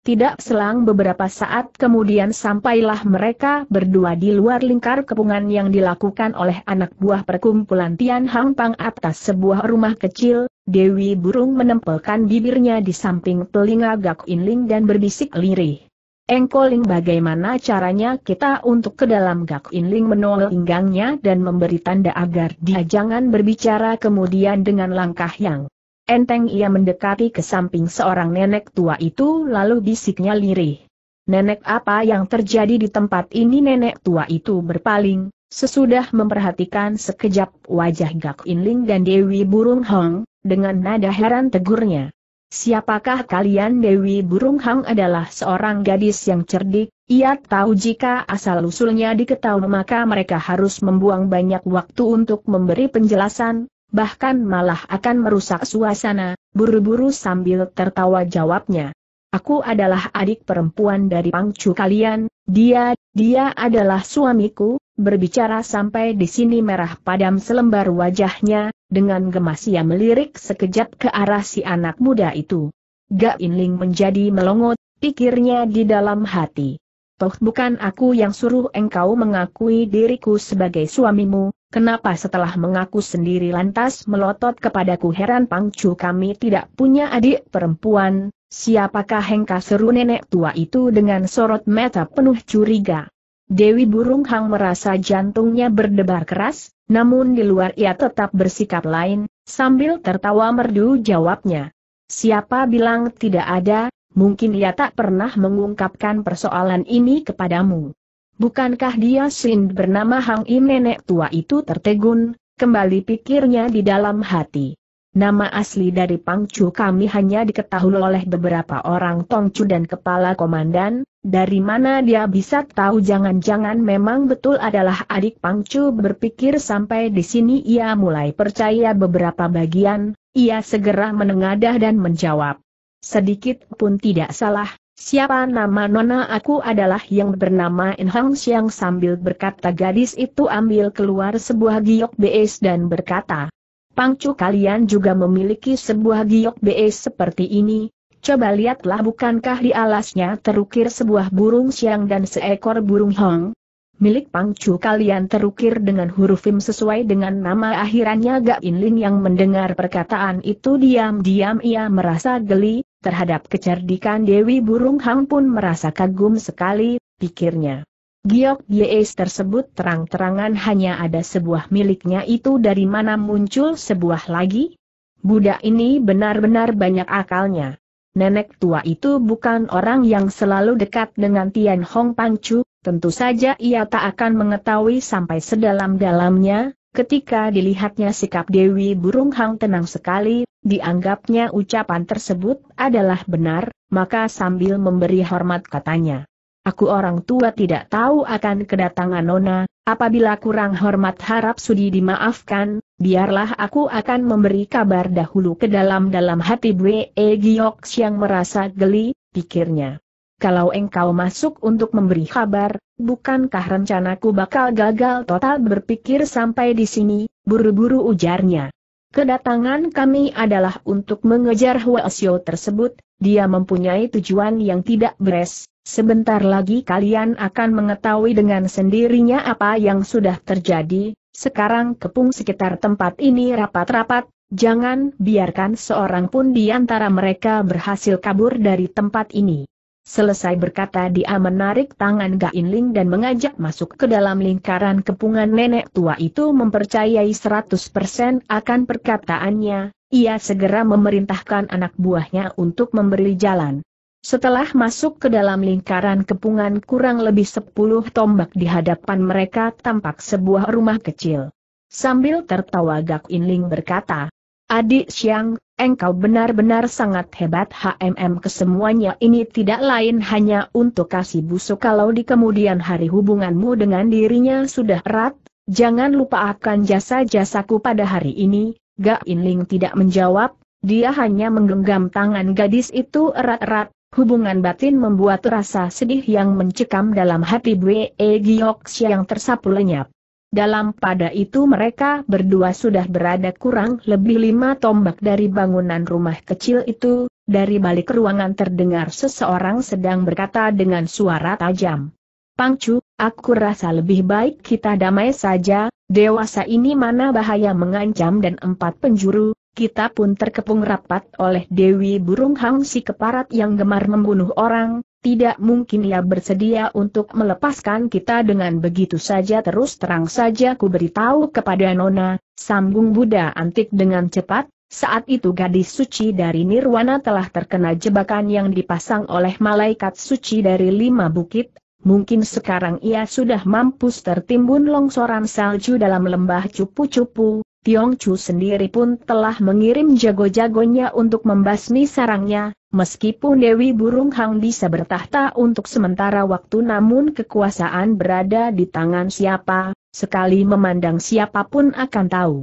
Tidak selang beberapa saat kemudian sampailah mereka berdua di luar lingkar kepungan yang dilakukan oleh anak buah perkumpulan Tian Hang Pang atas sebuah rumah kecil, Dewi Burung menempelkan bibirnya di samping telinga Gak Inling dan berbisik lirih. Engkoling bagaimana caranya kita untuk ke dalam Gak Inling menoleh pinggangnya dan memberi tanda agar dia jangan berbicara kemudian dengan langkah yang enteng ia mendekati ke samping seorang nenek tua itu lalu bisiknya lirih. Nenek apa yang terjadi di tempat ini nenek tua itu berpaling, sesudah memperhatikan sekejap wajah Gak Inling dan Dewi Burung Hong, dengan nada heran tegurnya. Siapakah kalian Dewi Burung Hang adalah seorang gadis yang cerdik, ia tahu jika asal-usulnya diketahui maka mereka harus membuang banyak waktu untuk memberi penjelasan, bahkan malah akan merusak suasana, buru-buru sambil tertawa jawabnya. Aku adalah adik perempuan dari pangcu kalian, dia, dia adalah suamiku, berbicara sampai di sini merah padam selembar wajahnya, dengan gemas ia melirik sekejap ke arah si anak muda itu. Gak Inling menjadi melongot, pikirnya di dalam hati. Toh bukan aku yang suruh engkau mengakui diriku sebagai suamimu, kenapa setelah mengaku sendiri lantas melotot kepadaku heran pangcu kami tidak punya adik perempuan, siapakah hengka seru nenek tua itu dengan sorot mata penuh curiga. Dewi Burung Hang merasa jantungnya berdebar keras, namun di luar ia tetap bersikap lain, sambil tertawa merdu jawabnya. Siapa bilang tidak ada, mungkin ia tak pernah mengungkapkan persoalan ini kepadamu. Bukankah dia Sin bernama Hang Im nenek tua itu tertegun, kembali pikirnya di dalam hati. Nama asli dari Pangcu kami hanya diketahui oleh beberapa orang Tongcu dan kepala komandan, dari mana dia bisa tahu jangan-jangan memang betul adalah adik Pangcu berpikir sampai di sini ia mulai percaya beberapa bagian, ia segera menengadah dan menjawab. Sedikit pun tidak salah, siapa nama nona aku adalah yang bernama In Xiang sambil berkata gadis itu ambil keluar sebuah giok bes dan berkata, Pangcu kalian juga memiliki sebuah giok BE seperti ini, coba lihatlah bukankah di alasnya terukir sebuah burung siang dan seekor burung hong? Milik Pangcu kalian terukir dengan huruf im sesuai dengan nama akhirannya Gak Inlin yang mendengar perkataan itu diam-diam ia merasa geli, terhadap kecerdikan Dewi Burung Hang pun merasa kagum sekali, pikirnya. Giok Gies tersebut terang-terangan hanya ada sebuah miliknya itu dari mana muncul sebuah lagi? Budak ini benar-benar banyak akalnya. Nenek tua itu bukan orang yang selalu dekat dengan Tian Hong Pangcu tentu saja ia tak akan mengetahui sampai sedalam-dalamnya, ketika dilihatnya sikap Dewi Burung Hang tenang sekali, dianggapnya ucapan tersebut adalah benar, maka sambil memberi hormat katanya. Aku orang tua tidak tahu akan kedatangan Nona, apabila kurang hormat harap Sudi dimaafkan, biarlah aku akan memberi kabar dahulu ke dalam-dalam hati Bwe e Giok yang merasa geli, pikirnya. Kalau engkau masuk untuk memberi kabar, bukankah rencanaku bakal gagal total berpikir sampai di sini, buru-buru ujarnya. Kedatangan kami adalah untuk mengejar Huasio tersebut, dia mempunyai tujuan yang tidak beres, Sebentar lagi kalian akan mengetahui dengan sendirinya apa yang sudah terjadi, sekarang kepung sekitar tempat ini rapat-rapat, jangan biarkan seorang pun di antara mereka berhasil kabur dari tempat ini. Selesai berkata dia menarik tangan Gain Ling dan mengajak masuk ke dalam lingkaran kepungan nenek tua itu mempercayai 100% akan perkataannya, ia segera memerintahkan anak buahnya untuk memberi jalan. Setelah masuk ke dalam lingkaran kepungan kurang lebih sepuluh tombak di hadapan mereka tampak sebuah rumah kecil. Sambil tertawa Gak Inling berkata, Adik Siang, engkau benar-benar sangat hebat HMM kesemuanya ini tidak lain hanya untuk kasih busuk kalau di kemudian hari hubunganmu dengan dirinya sudah erat, jangan lupa akan jasa-jasaku pada hari ini, Gak Inling tidak menjawab, dia hanya menggenggam tangan gadis itu erat-erat, Hubungan batin membuat rasa sedih yang mencekam dalam hati Bwe e Giok yang tersapu lenyap. Dalam pada itu mereka berdua sudah berada kurang lebih lima tombak dari bangunan rumah kecil itu, dari balik ruangan terdengar seseorang sedang berkata dengan suara tajam. Pangcu, aku rasa lebih baik kita damai saja, dewasa ini mana bahaya mengancam dan empat penjuru, kita pun terkepung rapat oleh Dewi Burung Hangsi keparat yang gemar membunuh orang, tidak mungkin ia bersedia untuk melepaskan kita dengan begitu saja terus terang saja ku beritahu kepada Nona, sambung Buddha antik dengan cepat, saat itu gadis suci dari Nirwana telah terkena jebakan yang dipasang oleh malaikat suci dari lima bukit, mungkin sekarang ia sudah mampus tertimbun longsoran salju dalam lembah cupu-cupu, Tiong Chu sendiri pun telah mengirim jago-jagonya untuk membasmi sarangnya, meskipun Dewi Burung Hang bisa bertahta untuk sementara waktu namun kekuasaan berada di tangan siapa, sekali memandang siapapun akan tahu.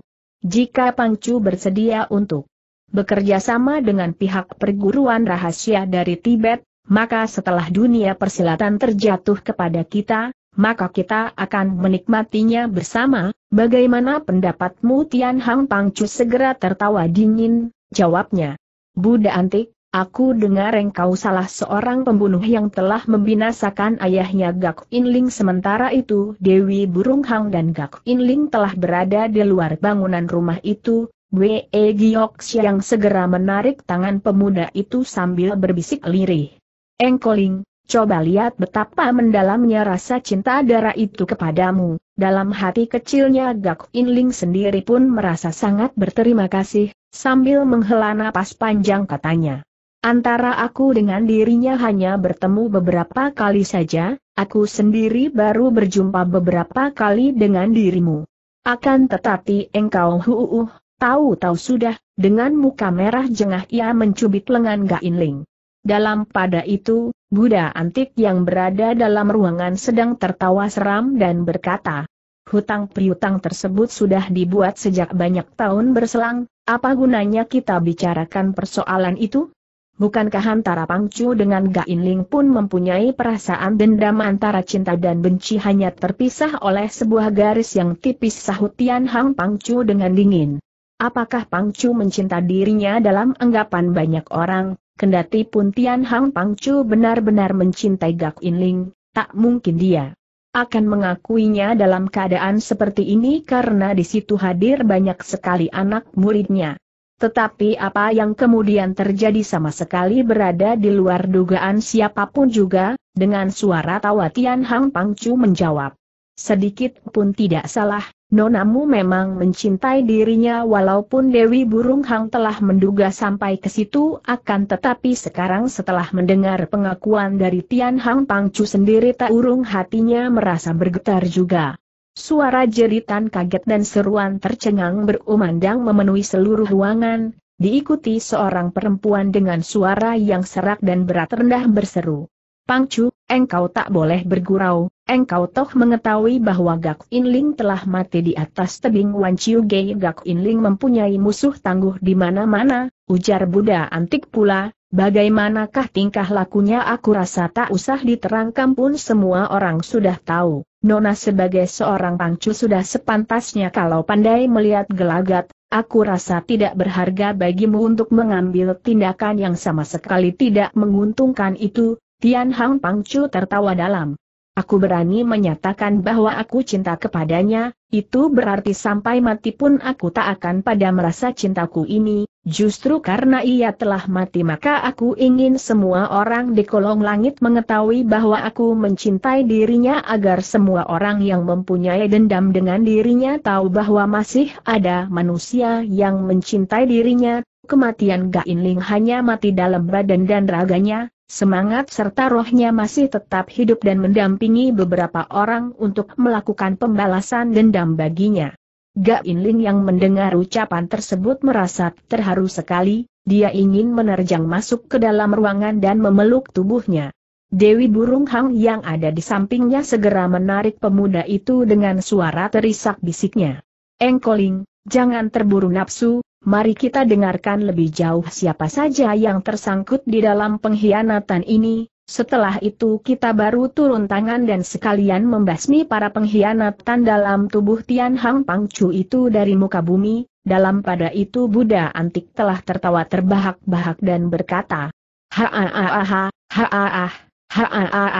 Jika Chu bersedia untuk bekerja sama dengan pihak perguruan rahasia dari Tibet, maka setelah dunia persilatan terjatuh kepada kita, maka kita akan menikmatinya bersama, bagaimana pendapatmu Tian Hang Pangcu segera tertawa dingin, jawabnya. Buddha antik, aku dengar engkau salah seorang pembunuh yang telah membinasakan ayahnya Gak Inling sementara itu Dewi Burung Hang dan Gak Inling telah berada di luar bangunan rumah itu, Wee Giok yang segera menarik tangan pemuda itu sambil berbisik lirih. Engkoling, Coba lihat betapa mendalamnya rasa cinta darah itu kepadamu. Dalam hati kecilnya Gak Inling sendiri pun merasa sangat berterima kasih, sambil menghela napas panjang katanya. Antara aku dengan dirinya hanya bertemu beberapa kali saja, aku sendiri baru berjumpa beberapa kali dengan dirimu. Akan tetapi engkau Huuuh, tahu-tahu sudah, dengan muka merah jengah ia mencubit lengan Gak Ling. Dalam pada itu, Buddha antik yang berada dalam ruangan sedang tertawa seram dan berkata, Hutang priutang tersebut sudah dibuat sejak banyak tahun berselang, apa gunanya kita bicarakan persoalan itu? Bukankah antara Pangcu dengan Gainling pun mempunyai perasaan dendam antara cinta dan benci hanya terpisah oleh sebuah garis yang tipis sahut Tian Hang Pangcu dengan dingin. Apakah Pangcu mencinta dirinya dalam anggapan banyak orang, Kendati pun Tian Hang Pang Chu benar-benar mencintai Gak Inling, tak mungkin dia akan mengakuinya dalam keadaan seperti ini karena di situ hadir banyak sekali anak muridnya. Tetapi apa yang kemudian terjadi sama sekali berada di luar dugaan siapapun juga, dengan suara tawa Tian Hang Pang Chu menjawab. Sedikit pun tidak salah, nonamu memang mencintai dirinya walaupun Dewi Burung Hang telah menduga sampai ke situ akan tetapi sekarang setelah mendengar pengakuan dari Tian Hang Pangcu sendiri tak urung hatinya merasa bergetar juga. Suara jeritan kaget dan seruan tercengang berumandang memenuhi seluruh ruangan, diikuti seorang perempuan dengan suara yang serak dan berat rendah berseru. Pangcu, engkau tak boleh bergurau, Engkau toh mengetahui bahwa Gak Inling telah mati di atas tebing Wan Chiu Gei Gak Inling mempunyai musuh tangguh di mana-mana, ujar Buddha antik pula, bagaimanakah tingkah lakunya aku rasa tak usah diterangkan pun semua orang sudah tahu. Nona sebagai seorang pangcu sudah sepantasnya kalau pandai melihat gelagat, aku rasa tidak berharga bagimu untuk mengambil tindakan yang sama sekali tidak menguntungkan itu, Tian Hang Pangcu tertawa dalam. Aku berani menyatakan bahwa aku cinta kepadanya, itu berarti sampai mati pun aku tak akan pada merasa cintaku ini, Justru karena ia telah mati maka aku ingin semua orang di kolong langit mengetahui bahwa aku mencintai dirinya agar semua orang yang mempunyai dendam dengan dirinya tahu bahwa masih ada manusia yang mencintai dirinya. Kematian Ling hanya mati dalam badan dan raganya, semangat serta rohnya masih tetap hidup dan mendampingi beberapa orang untuk melakukan pembalasan dendam baginya. Gak Inling yang mendengar ucapan tersebut merasa terharu sekali, dia ingin menerjang masuk ke dalam ruangan dan memeluk tubuhnya. Dewi Burung Hang yang ada di sampingnya segera menarik pemuda itu dengan suara terisak bisiknya. Engkoling, jangan terburu nafsu, mari kita dengarkan lebih jauh siapa saja yang tersangkut di dalam pengkhianatan ini, setelah itu kita baru turun tangan dan sekalian membasmi para pengkhianatan dalam tubuh Tian Hang Chu itu dari muka bumi, dalam pada itu Buddha antik telah tertawa terbahak-bahak dan berkata, Ha'a'a'ah, ha'a'ah,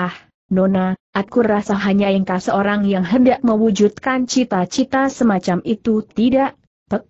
ah Nona, aku rasa hanya engkau seorang yang hendak mewujudkan cita-cita semacam itu tidak, Pek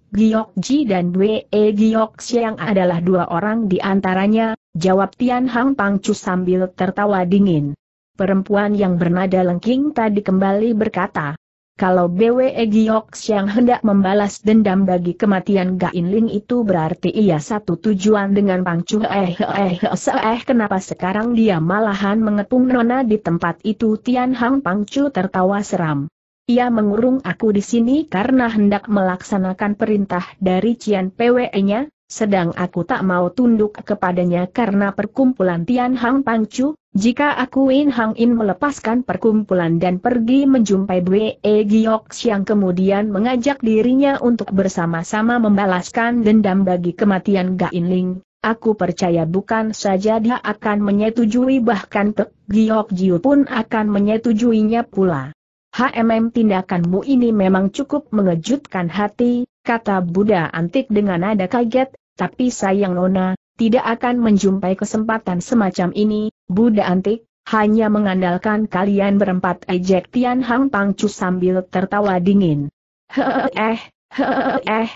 Ji dan Wee Giok Siang adalah dua orang di antaranya, jawab Tian Hang Pangcu sambil tertawa dingin. Perempuan yang bernada lengking tadi kembali berkata, kalau BWE Giok Siang hendak membalas dendam bagi kematian Gain Ling itu berarti ia satu tujuan dengan Pangcu eh eh eh, eh eh eh kenapa sekarang dia malahan mengepung nona di tempat itu Tian Hang Pangcu tertawa seram. Ia mengurung aku di sini karena hendak melaksanakan perintah dari Cian PWE-nya, sedang aku tak mau tunduk kepadanya karena perkumpulan Tian Hang Pangcu, jika aku In Hang In melepaskan perkumpulan dan pergi menjumpai Bwe e Giok yang kemudian mengajak dirinya untuk bersama-sama membalaskan dendam bagi kematian Ga In Ling, aku percaya bukan saja dia akan menyetujui bahkan Pek Giok Jiu pun akan menyetujuinya pula. HMM tindakanmu ini memang cukup mengejutkan hati, kata Buddha antik dengan nada kaget, tapi sayang Nona, tidak akan menjumpai kesempatan semacam ini, Buddha antik, hanya mengandalkan kalian berempat ejek Tian Hang Pangcu sambil tertawa dingin. Eh, eh,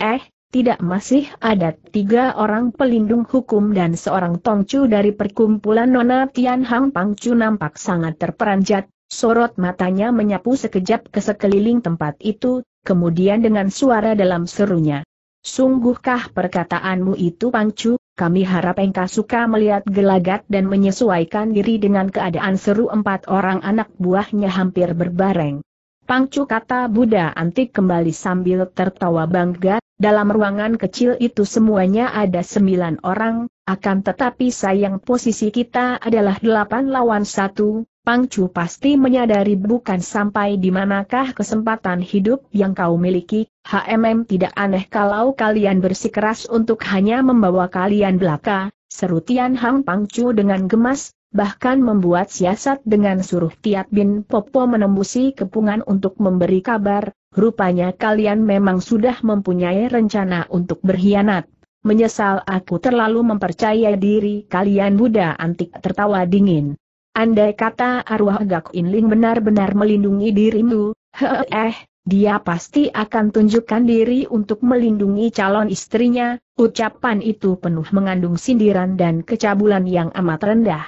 eh, tidak masih ada tiga orang pelindung hukum dan seorang tongcu dari perkumpulan Nona Tian Hang Pangcu nampak sangat terperanjat, Sorot matanya menyapu sekejap ke sekeliling tempat itu, kemudian dengan suara dalam serunya. Sungguhkah perkataanmu itu pangcu, kami harap engkau suka melihat gelagat dan menyesuaikan diri dengan keadaan seru empat orang anak buahnya hampir berbareng. Pangcu kata Buddha antik kembali sambil tertawa bangga, dalam ruangan kecil itu semuanya ada sembilan orang, akan tetapi sayang posisi kita adalah delapan lawan satu, Pangcu pasti menyadari bukan sampai di manakah kesempatan hidup yang kau miliki, HMM tidak aneh kalau kalian bersikeras untuk hanya membawa kalian belaka, seru Tian Hang Pangcu dengan gemas, bahkan membuat siasat dengan suruh Tiat Bin Popo menembusi kepungan untuk memberi kabar, rupanya kalian memang sudah mempunyai rencana untuk berkhianat. Menyesal aku terlalu mempercayai diri kalian Buddha antik tertawa dingin. Andai kata arwah Gak Inling benar-benar melindungi dirimu, heh, eh, dia pasti akan tunjukkan diri untuk melindungi calon istrinya, ucapan itu penuh mengandung sindiran dan kecabulan yang amat rendah.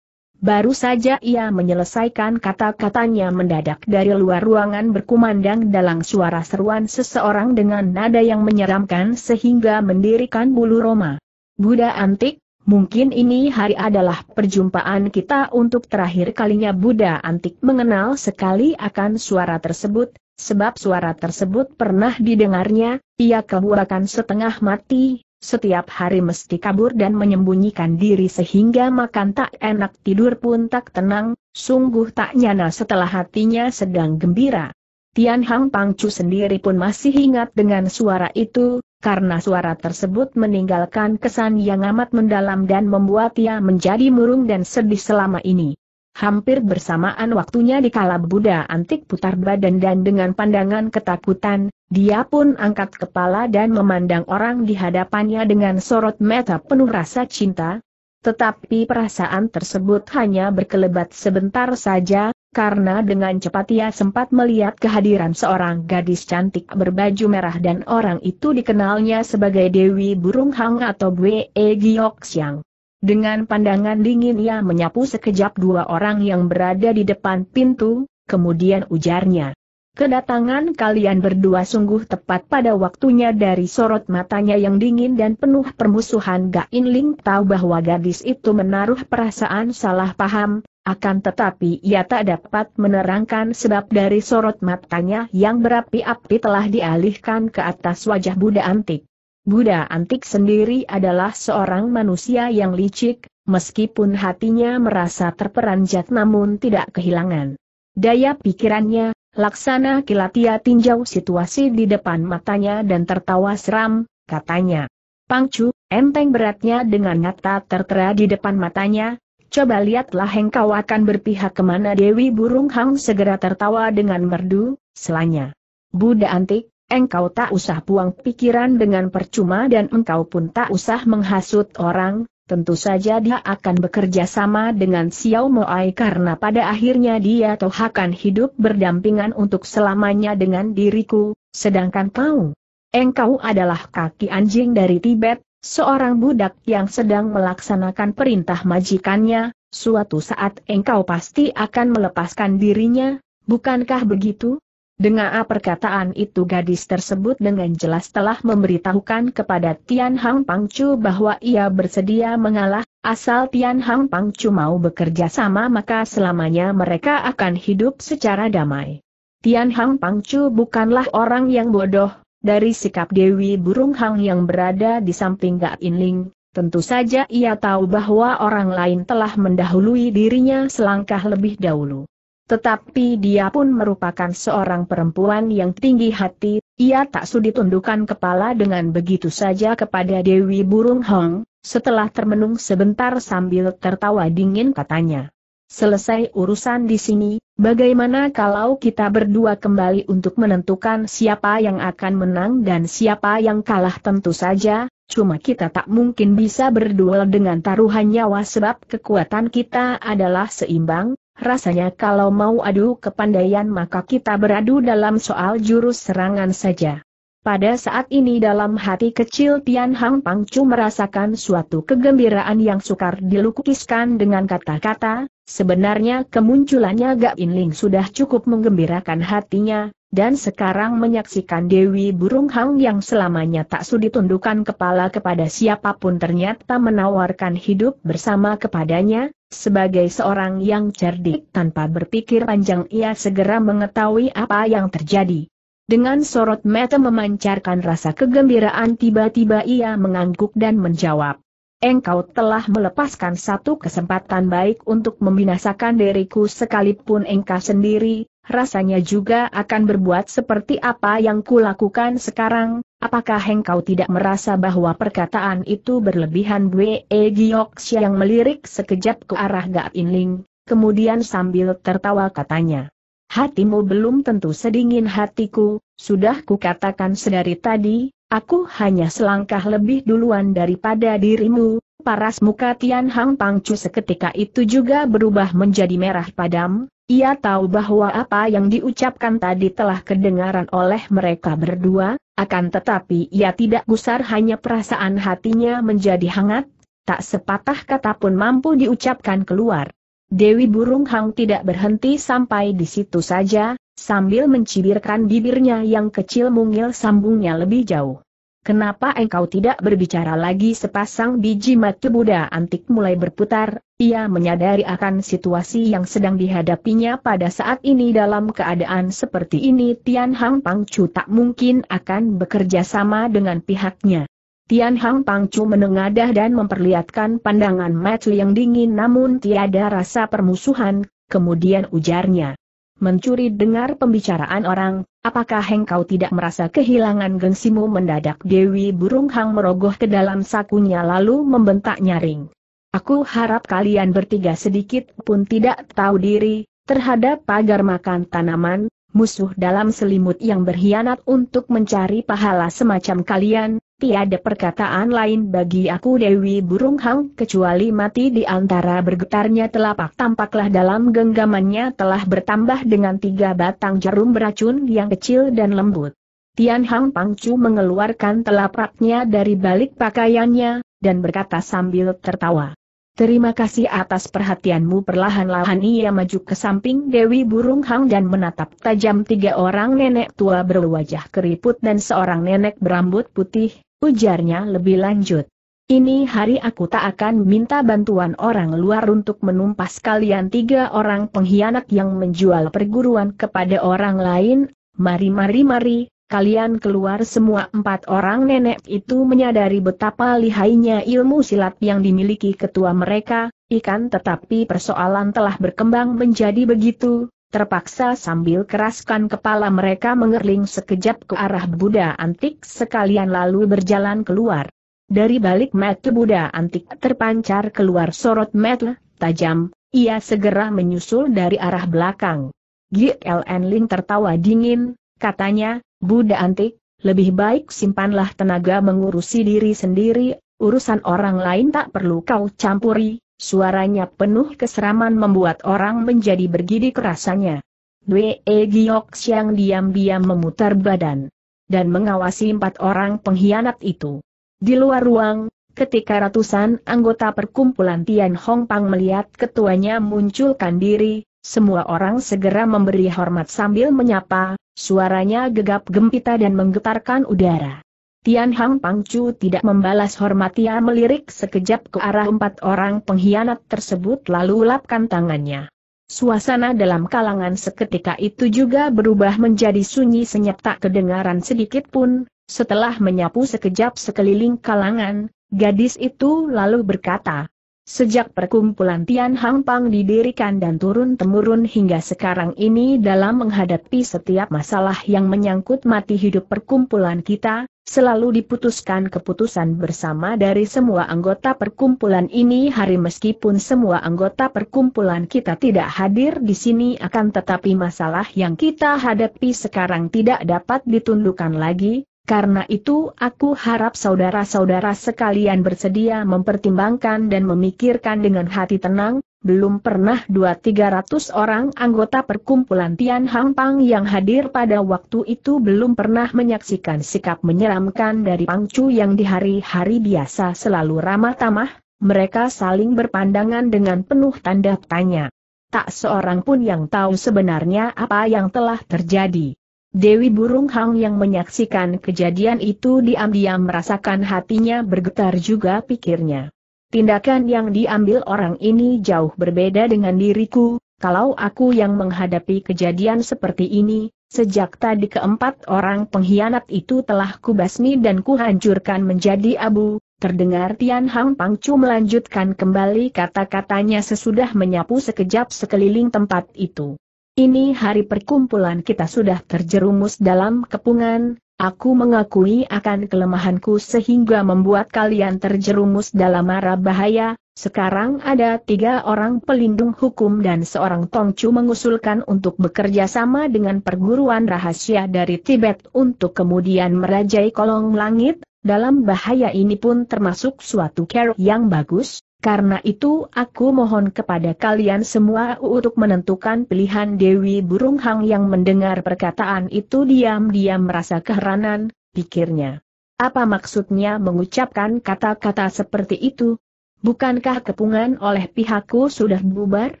Baru saja ia menyelesaikan kata-katanya mendadak dari luar ruangan berkumandang dalam suara seruan seseorang dengan nada yang menyeramkan sehingga mendirikan bulu roma. Buddha antik, Mungkin ini hari adalah perjumpaan kita untuk terakhir kalinya Buddha antik mengenal sekali akan suara tersebut, sebab suara tersebut pernah didengarnya, ia kebuakan setengah mati, setiap hari mesti kabur dan menyembunyikan diri sehingga makan tak enak tidur pun tak tenang, sungguh tak nyana setelah hatinya sedang gembira. Tian Hang Pangcu sendiri pun masih ingat dengan suara itu, karena suara tersebut meninggalkan kesan yang amat mendalam dan membuat ia menjadi murung dan sedih selama ini. Hampir bersamaan waktunya di dikala Buddha antik putar badan dan dengan pandangan ketakutan, dia pun angkat kepala dan memandang orang di hadapannya dengan sorot mata penuh rasa cinta. Tetapi perasaan tersebut hanya berkelebat sebentar saja, karena dengan cepat ia sempat melihat kehadiran seorang gadis cantik berbaju merah dan orang itu dikenalnya sebagai Dewi Burung Hang atau Bwe e Giok Siang. Dengan pandangan dingin ia menyapu sekejap dua orang yang berada di depan pintu, kemudian ujarnya. Kedatangan kalian berdua sungguh tepat pada waktunya dari sorot matanya yang dingin dan penuh permusuhan Gain Ling tahu bahwa gadis itu menaruh perasaan salah paham, akan tetapi ia tak dapat menerangkan sebab dari sorot matanya yang berapi-api telah dialihkan ke atas wajah Buddha antik. Buddha antik sendiri adalah seorang manusia yang licik, meskipun hatinya merasa terperanjat namun tidak kehilangan daya pikirannya, laksana kilatia tinjau situasi di depan matanya dan tertawa seram, katanya. Pangcu, enteng beratnya dengan nyata tertera di depan matanya, Coba lihatlah engkau akan berpihak kemana Dewi Burung Hang segera tertawa dengan merdu, selanya. Buddha antik, engkau tak usah buang pikiran dengan percuma dan engkau pun tak usah menghasut orang, tentu saja dia akan bekerja sama dengan Xiao Moai karena pada akhirnya dia toh akan hidup berdampingan untuk selamanya dengan diriku, sedangkan kau. Engkau adalah kaki anjing dari Tibet, Seorang budak yang sedang melaksanakan perintah majikannya, suatu saat engkau pasti akan melepaskan dirinya, bukankah begitu? Dengan perkataan itu gadis tersebut dengan jelas telah memberitahukan kepada Tian Hang Pangcu bahwa ia bersedia mengalah, asal Tian Hang Pangcu mau bekerja sama maka selamanya mereka akan hidup secara damai. Tian Hang Pangcu bukanlah orang yang bodoh, dari sikap Dewi Burung Hang yang berada di samping Gak Inling, tentu saja ia tahu bahwa orang lain telah mendahului dirinya selangkah lebih dahulu. Tetapi dia pun merupakan seorang perempuan yang tinggi hati, ia tak sudi tundukkan kepala dengan begitu saja kepada Dewi Burung Hong, setelah termenung sebentar sambil tertawa dingin katanya. Selesai urusan di sini, bagaimana kalau kita berdua kembali untuk menentukan siapa yang akan menang dan siapa yang kalah tentu saja, cuma kita tak mungkin bisa berduel dengan taruhan nyawa sebab kekuatan kita adalah seimbang, rasanya kalau mau adu kepandaian maka kita beradu dalam soal jurus serangan saja. Pada saat ini dalam hati kecil Tian Hang Pangcu merasakan suatu kegembiraan yang sukar dilukiskan dengan kata-kata, sebenarnya kemunculannya Gak Inling sudah cukup menggembirakan hatinya, dan sekarang menyaksikan Dewi Burung Hang yang selamanya tak sudi tundukkan kepala kepada siapapun ternyata menawarkan hidup bersama kepadanya, sebagai seorang yang cerdik tanpa berpikir panjang ia segera mengetahui apa yang terjadi. Dengan sorot mata memancarkan rasa kegembiraan tiba-tiba ia mengangguk dan menjawab. Engkau telah melepaskan satu kesempatan baik untuk membinasakan diriku sekalipun engkau sendiri, rasanya juga akan berbuat seperti apa yang kulakukan sekarang, apakah engkau tidak merasa bahwa perkataan itu berlebihan Bwe Gioksya yang melirik sekejap ke arah Gak Inling, kemudian sambil tertawa katanya. Hatimu belum tentu sedingin hatiku, sudah kukatakan sedari tadi, aku hanya selangkah lebih duluan daripada dirimu, paras muka Tian Hang Pangcu seketika itu juga berubah menjadi merah padam, ia tahu bahwa apa yang diucapkan tadi telah kedengaran oleh mereka berdua, akan tetapi ia tidak gusar hanya perasaan hatinya menjadi hangat, tak sepatah kata pun mampu diucapkan keluar. Dewi Burung Hang tidak berhenti sampai di situ saja, sambil mencibirkan bibirnya yang kecil mungil sambungnya lebih jauh. Kenapa engkau tidak berbicara lagi sepasang biji mata Buddha antik mulai berputar, ia menyadari akan situasi yang sedang dihadapinya pada saat ini dalam keadaan seperti ini Tian Hang Pang Chu tak mungkin akan bekerja sama dengan pihaknya. Tian Hang Pangcu menengadah dan memperlihatkan pandangan matu yang dingin namun tiada rasa permusuhan, kemudian ujarnya. Mencuri dengar pembicaraan orang, apakah engkau tidak merasa kehilangan gengsimu mendadak Dewi Burung Hang merogoh ke dalam sakunya lalu membentak nyaring. Aku harap kalian bertiga sedikit pun tidak tahu diri, terhadap pagar makan tanaman, musuh dalam selimut yang berkhianat untuk mencari pahala semacam kalian, Tiada perkataan lain bagi aku Dewi Burung Hang kecuali mati di antara bergetarnya telapak tampaklah dalam genggamannya telah bertambah dengan tiga batang jarum beracun yang kecil dan lembut. Tian Hang Pangcu mengeluarkan telapaknya dari balik pakaiannya, dan berkata sambil tertawa. Terima kasih atas perhatianmu perlahan-lahan ia maju ke samping Dewi Burung Hang dan menatap tajam tiga orang nenek tua berwajah keriput dan seorang nenek berambut putih, Ujarnya lebih lanjut. Ini hari aku tak akan minta bantuan orang luar untuk menumpas kalian tiga orang pengkhianat yang menjual perguruan kepada orang lain, mari mari mari, kalian keluar semua empat orang nenek itu menyadari betapa lihainya ilmu silat yang dimiliki ketua mereka, ikan tetapi persoalan telah berkembang menjadi begitu, terpaksa sambil keraskan kepala mereka mengerling sekejap ke arah Buddha antik sekalian lalu berjalan keluar. Dari balik mata Buddha antik terpancar keluar sorot mata tajam, ia segera menyusul dari arah belakang. GLN Ling tertawa dingin, katanya, Buddha antik, lebih baik simpanlah tenaga mengurusi diri sendiri, urusan orang lain tak perlu kau campuri, Suaranya penuh keseraman membuat orang menjadi bergidik kerasanya. Wee Giok Siang diam-diam memutar badan. Dan mengawasi empat orang pengkhianat itu. Di luar ruang, ketika ratusan anggota perkumpulan Tian Hong Pang melihat ketuanya munculkan diri, semua orang segera memberi hormat sambil menyapa, suaranya gegap gempita dan menggetarkan udara. Tian Hang Pangcu tidak membalas hormat ia melirik sekejap ke arah empat orang pengkhianat tersebut lalu ulapkan tangannya. Suasana dalam kalangan seketika itu juga berubah menjadi sunyi senyap tak kedengaran sedikit pun, setelah menyapu sekejap sekeliling kalangan, gadis itu lalu berkata, Sejak perkumpulan Tian Hang Pang didirikan dan turun-temurun hingga sekarang ini dalam menghadapi setiap masalah yang menyangkut mati hidup perkumpulan kita, selalu diputuskan keputusan bersama dari semua anggota perkumpulan ini hari meskipun semua anggota perkumpulan kita tidak hadir di sini akan tetapi masalah yang kita hadapi sekarang tidak dapat ditundukkan lagi, karena itu aku harap saudara-saudara sekalian bersedia mempertimbangkan dan memikirkan dengan hati tenang, belum pernah 2-300 orang anggota perkumpulan Tian Hang Pang yang hadir pada waktu itu belum pernah menyaksikan sikap menyeramkan dari Pang Chu yang di hari-hari biasa selalu ramah tamah, mereka saling berpandangan dengan penuh tanda tanya. Tak seorang pun yang tahu sebenarnya apa yang telah terjadi. Dewi Burung Hang yang menyaksikan kejadian itu diam-diam merasakan hatinya bergetar juga pikirnya. Tindakan yang diambil orang ini jauh berbeda dengan diriku, kalau aku yang menghadapi kejadian seperti ini, sejak tadi keempat orang pengkhianat itu telah kubasmi dan kuhancurkan menjadi abu, terdengar Tian Hang Pangcu melanjutkan kembali kata-katanya sesudah menyapu sekejap sekeliling tempat itu. Ini hari perkumpulan kita sudah terjerumus dalam kepungan, aku mengakui akan kelemahanku sehingga membuat kalian terjerumus dalam arah bahaya, sekarang ada tiga orang pelindung hukum dan seorang Tongcu mengusulkan untuk bekerja sama dengan perguruan rahasia dari Tibet untuk kemudian merajai kolong langit, dalam bahaya ini pun termasuk suatu care yang bagus, karena itu aku mohon kepada kalian semua untuk menentukan pilihan Dewi Burung Hang yang mendengar perkataan itu diam-diam merasa keheranan, pikirnya. Apa maksudnya mengucapkan kata-kata seperti itu? Bukankah kepungan oleh pihakku sudah bubar?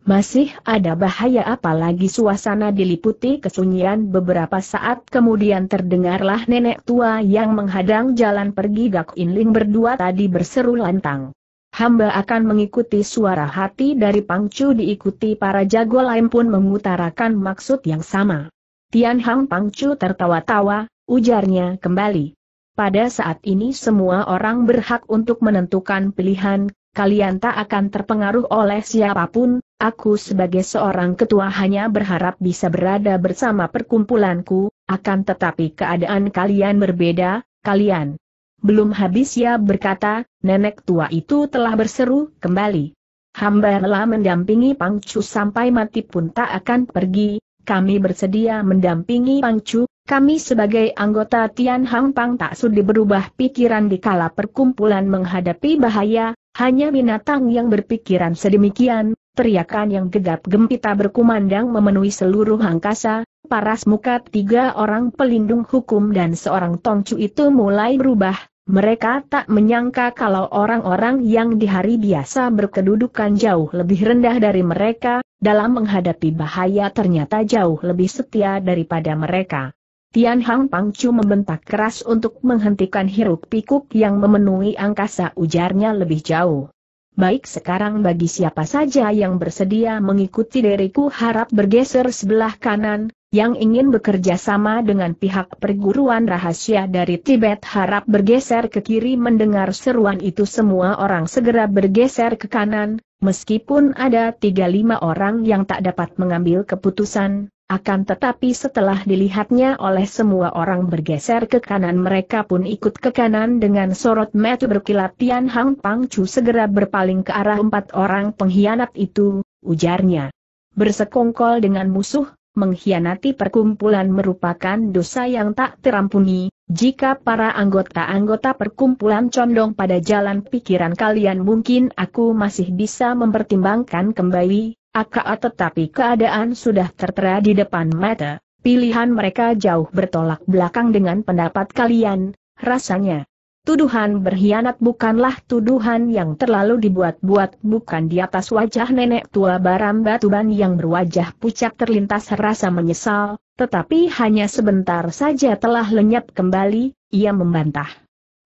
Masih ada bahaya apalagi suasana diliputi kesunyian beberapa saat kemudian terdengarlah nenek tua yang menghadang jalan pergi Gak Inling berdua tadi berseru lantang. Hamba akan mengikuti suara hati dari Pangcu diikuti para jago lain pun mengutarakan maksud yang sama. Tian Hang Pangcu tertawa-tawa, ujarnya kembali. Pada saat ini semua orang berhak untuk menentukan pilihan, kalian tak akan terpengaruh oleh siapapun, aku sebagai seorang ketua hanya berharap bisa berada bersama perkumpulanku, akan tetapi keadaan kalian berbeda, kalian belum habis ia berkata, nenek tua itu telah berseru kembali. Hamba telah mendampingi Pangcu sampai mati pun tak akan pergi, kami bersedia mendampingi Pangcu, kami sebagai anggota Tian Hang Pang tak sudi berubah pikiran di kala perkumpulan menghadapi bahaya, hanya binatang yang berpikiran sedemikian, teriakan yang gegap gempita berkumandang memenuhi seluruh angkasa, paras muka tiga orang pelindung hukum dan seorang tongcu itu mulai berubah, mereka tak menyangka kalau orang-orang yang di hari biasa berkedudukan jauh lebih rendah dari mereka, dalam menghadapi bahaya ternyata jauh lebih setia daripada mereka. Tian Hang Pangcu membentak keras untuk menghentikan hiruk pikuk yang memenuhi angkasa ujarnya lebih jauh. Baik sekarang bagi siapa saja yang bersedia mengikuti diriku harap bergeser sebelah kanan, yang ingin bekerja sama dengan pihak perguruan rahasia dari Tibet harap bergeser ke kiri mendengar seruan itu semua orang segera bergeser ke kanan, meskipun ada 35 orang yang tak dapat mengambil keputusan, akan tetapi setelah dilihatnya oleh semua orang bergeser ke kanan mereka pun ikut ke kanan dengan sorot mata berkilat Tian Hang Pang Chu segera berpaling ke arah empat orang pengkhianat itu, ujarnya. Bersekongkol dengan musuh, mengkhianati perkumpulan merupakan dosa yang tak terampuni, jika para anggota-anggota perkumpulan condong pada jalan pikiran kalian mungkin aku masih bisa mempertimbangkan kembali, aka tetapi keadaan sudah tertera di depan mata, pilihan mereka jauh bertolak belakang dengan pendapat kalian, rasanya. Tuduhan berkhianat bukanlah tuduhan yang terlalu dibuat-buat, bukan di atas wajah nenek tua Baram Batuban yang berwajah pucat terlintas rasa menyesal, tetapi hanya sebentar saja telah lenyap kembali, ia membantah.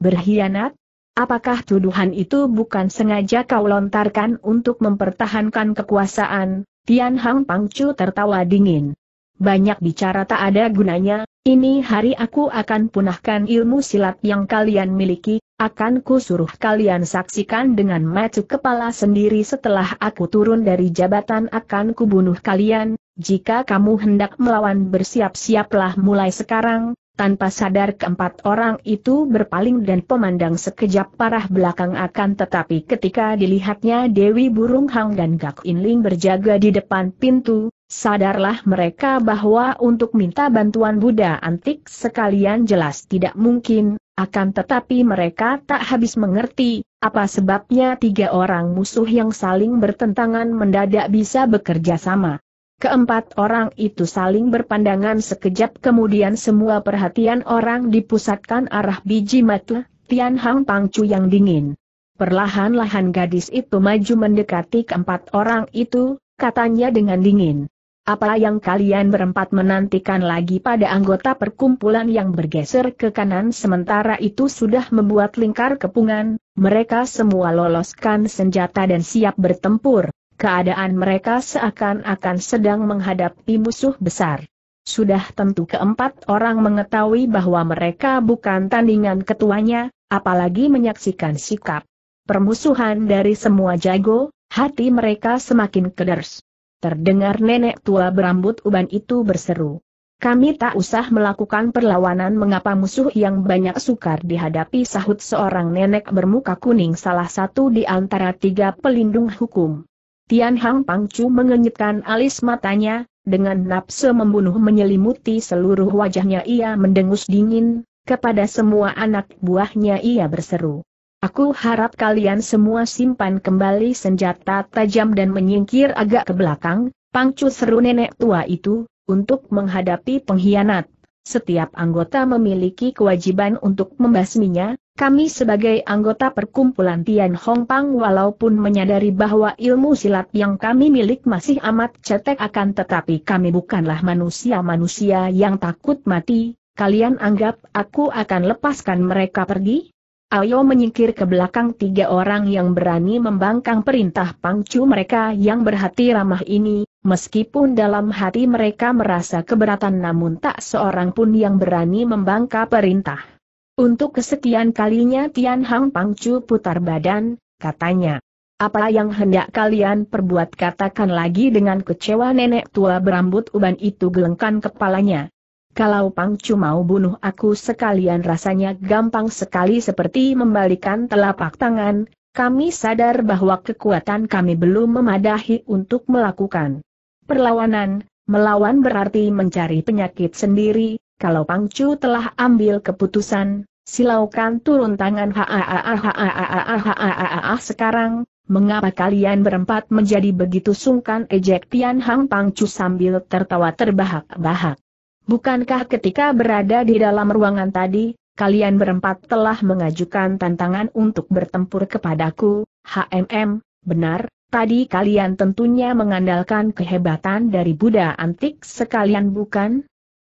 Berkhianat? Apakah tuduhan itu bukan sengaja kau lontarkan untuk mempertahankan kekuasaan? Tian Hang Pangcu tertawa dingin. Banyak bicara tak ada gunanya, ini hari aku akan punahkan ilmu silat yang kalian miliki, akan kusuruh kalian saksikan dengan mata kepala sendiri setelah aku turun dari jabatan akan kubunuh kalian, jika kamu hendak melawan bersiap-siaplah mulai sekarang, tanpa sadar keempat orang itu berpaling dan pemandang sekejap parah belakang akan tetapi ketika dilihatnya Dewi Burung Hang dan Gak Inling berjaga di depan pintu, sadarlah mereka bahwa untuk minta bantuan Buddha antik sekalian jelas tidak mungkin, akan tetapi mereka tak habis mengerti, apa sebabnya tiga orang musuh yang saling bertentangan mendadak bisa bekerja sama. Keempat orang itu saling berpandangan sekejap kemudian semua perhatian orang dipusatkan arah biji mata, Tian Hang Pangcu yang dingin. Perlahan-lahan gadis itu maju mendekati keempat orang itu, katanya dengan dingin. Apa yang kalian berempat menantikan lagi pada anggota perkumpulan yang bergeser ke kanan sementara itu sudah membuat lingkar kepungan, mereka semua loloskan senjata dan siap bertempur. Keadaan mereka seakan-akan sedang menghadapi musuh besar. Sudah tentu keempat orang mengetahui bahwa mereka bukan tandingan ketuanya, apalagi menyaksikan sikap permusuhan dari semua jago, hati mereka semakin keders. Terdengar nenek tua berambut uban itu berseru. Kami tak usah melakukan perlawanan mengapa musuh yang banyak sukar dihadapi sahut seorang nenek bermuka kuning salah satu di antara tiga pelindung hukum. Tian Hang Pangcu mengenyitkan alis matanya, dengan nafsu membunuh menyelimuti seluruh wajahnya ia mendengus dingin, kepada semua anak buahnya ia berseru. Aku harap kalian semua simpan kembali senjata tajam dan menyingkir agak ke belakang, Pangcu seru nenek tua itu, untuk menghadapi pengkhianat. Setiap anggota memiliki kewajiban untuk membasminya, kami sebagai anggota perkumpulan Tian Hong Pang walaupun menyadari bahwa ilmu silat yang kami milik masih amat cetek akan tetapi kami bukanlah manusia-manusia yang takut mati, kalian anggap aku akan lepaskan mereka pergi? Ayo menyingkir ke belakang tiga orang yang berani membangkang perintah pangcu mereka yang berhati ramah ini, meskipun dalam hati mereka merasa keberatan namun tak seorang pun yang berani membangkang perintah. Untuk kesekian kalinya Tian Hang Pangcu putar badan, katanya. Apa yang hendak kalian perbuat katakan lagi dengan kecewa nenek tua berambut uban itu gelengkan kepalanya. Kalau Pangcu mau bunuh aku sekalian rasanya gampang sekali seperti membalikan telapak tangan, kami sadar bahwa kekuatan kami belum memadahi untuk melakukan perlawanan, melawan berarti mencari penyakit sendiri, kalau Pangcu telah ambil keputusan, silaukan turun tangan haa sekarang, mengapa kalian berempat menjadi begitu sungkan ejek Tian Hang Pangcu sambil tertawa terbahak-bahak. Bukankah ketika berada di dalam ruangan tadi, kalian berempat telah mengajukan tantangan untuk bertempur kepadaku, HMM, benar, tadi kalian tentunya mengandalkan kehebatan dari Buddha antik sekalian bukan?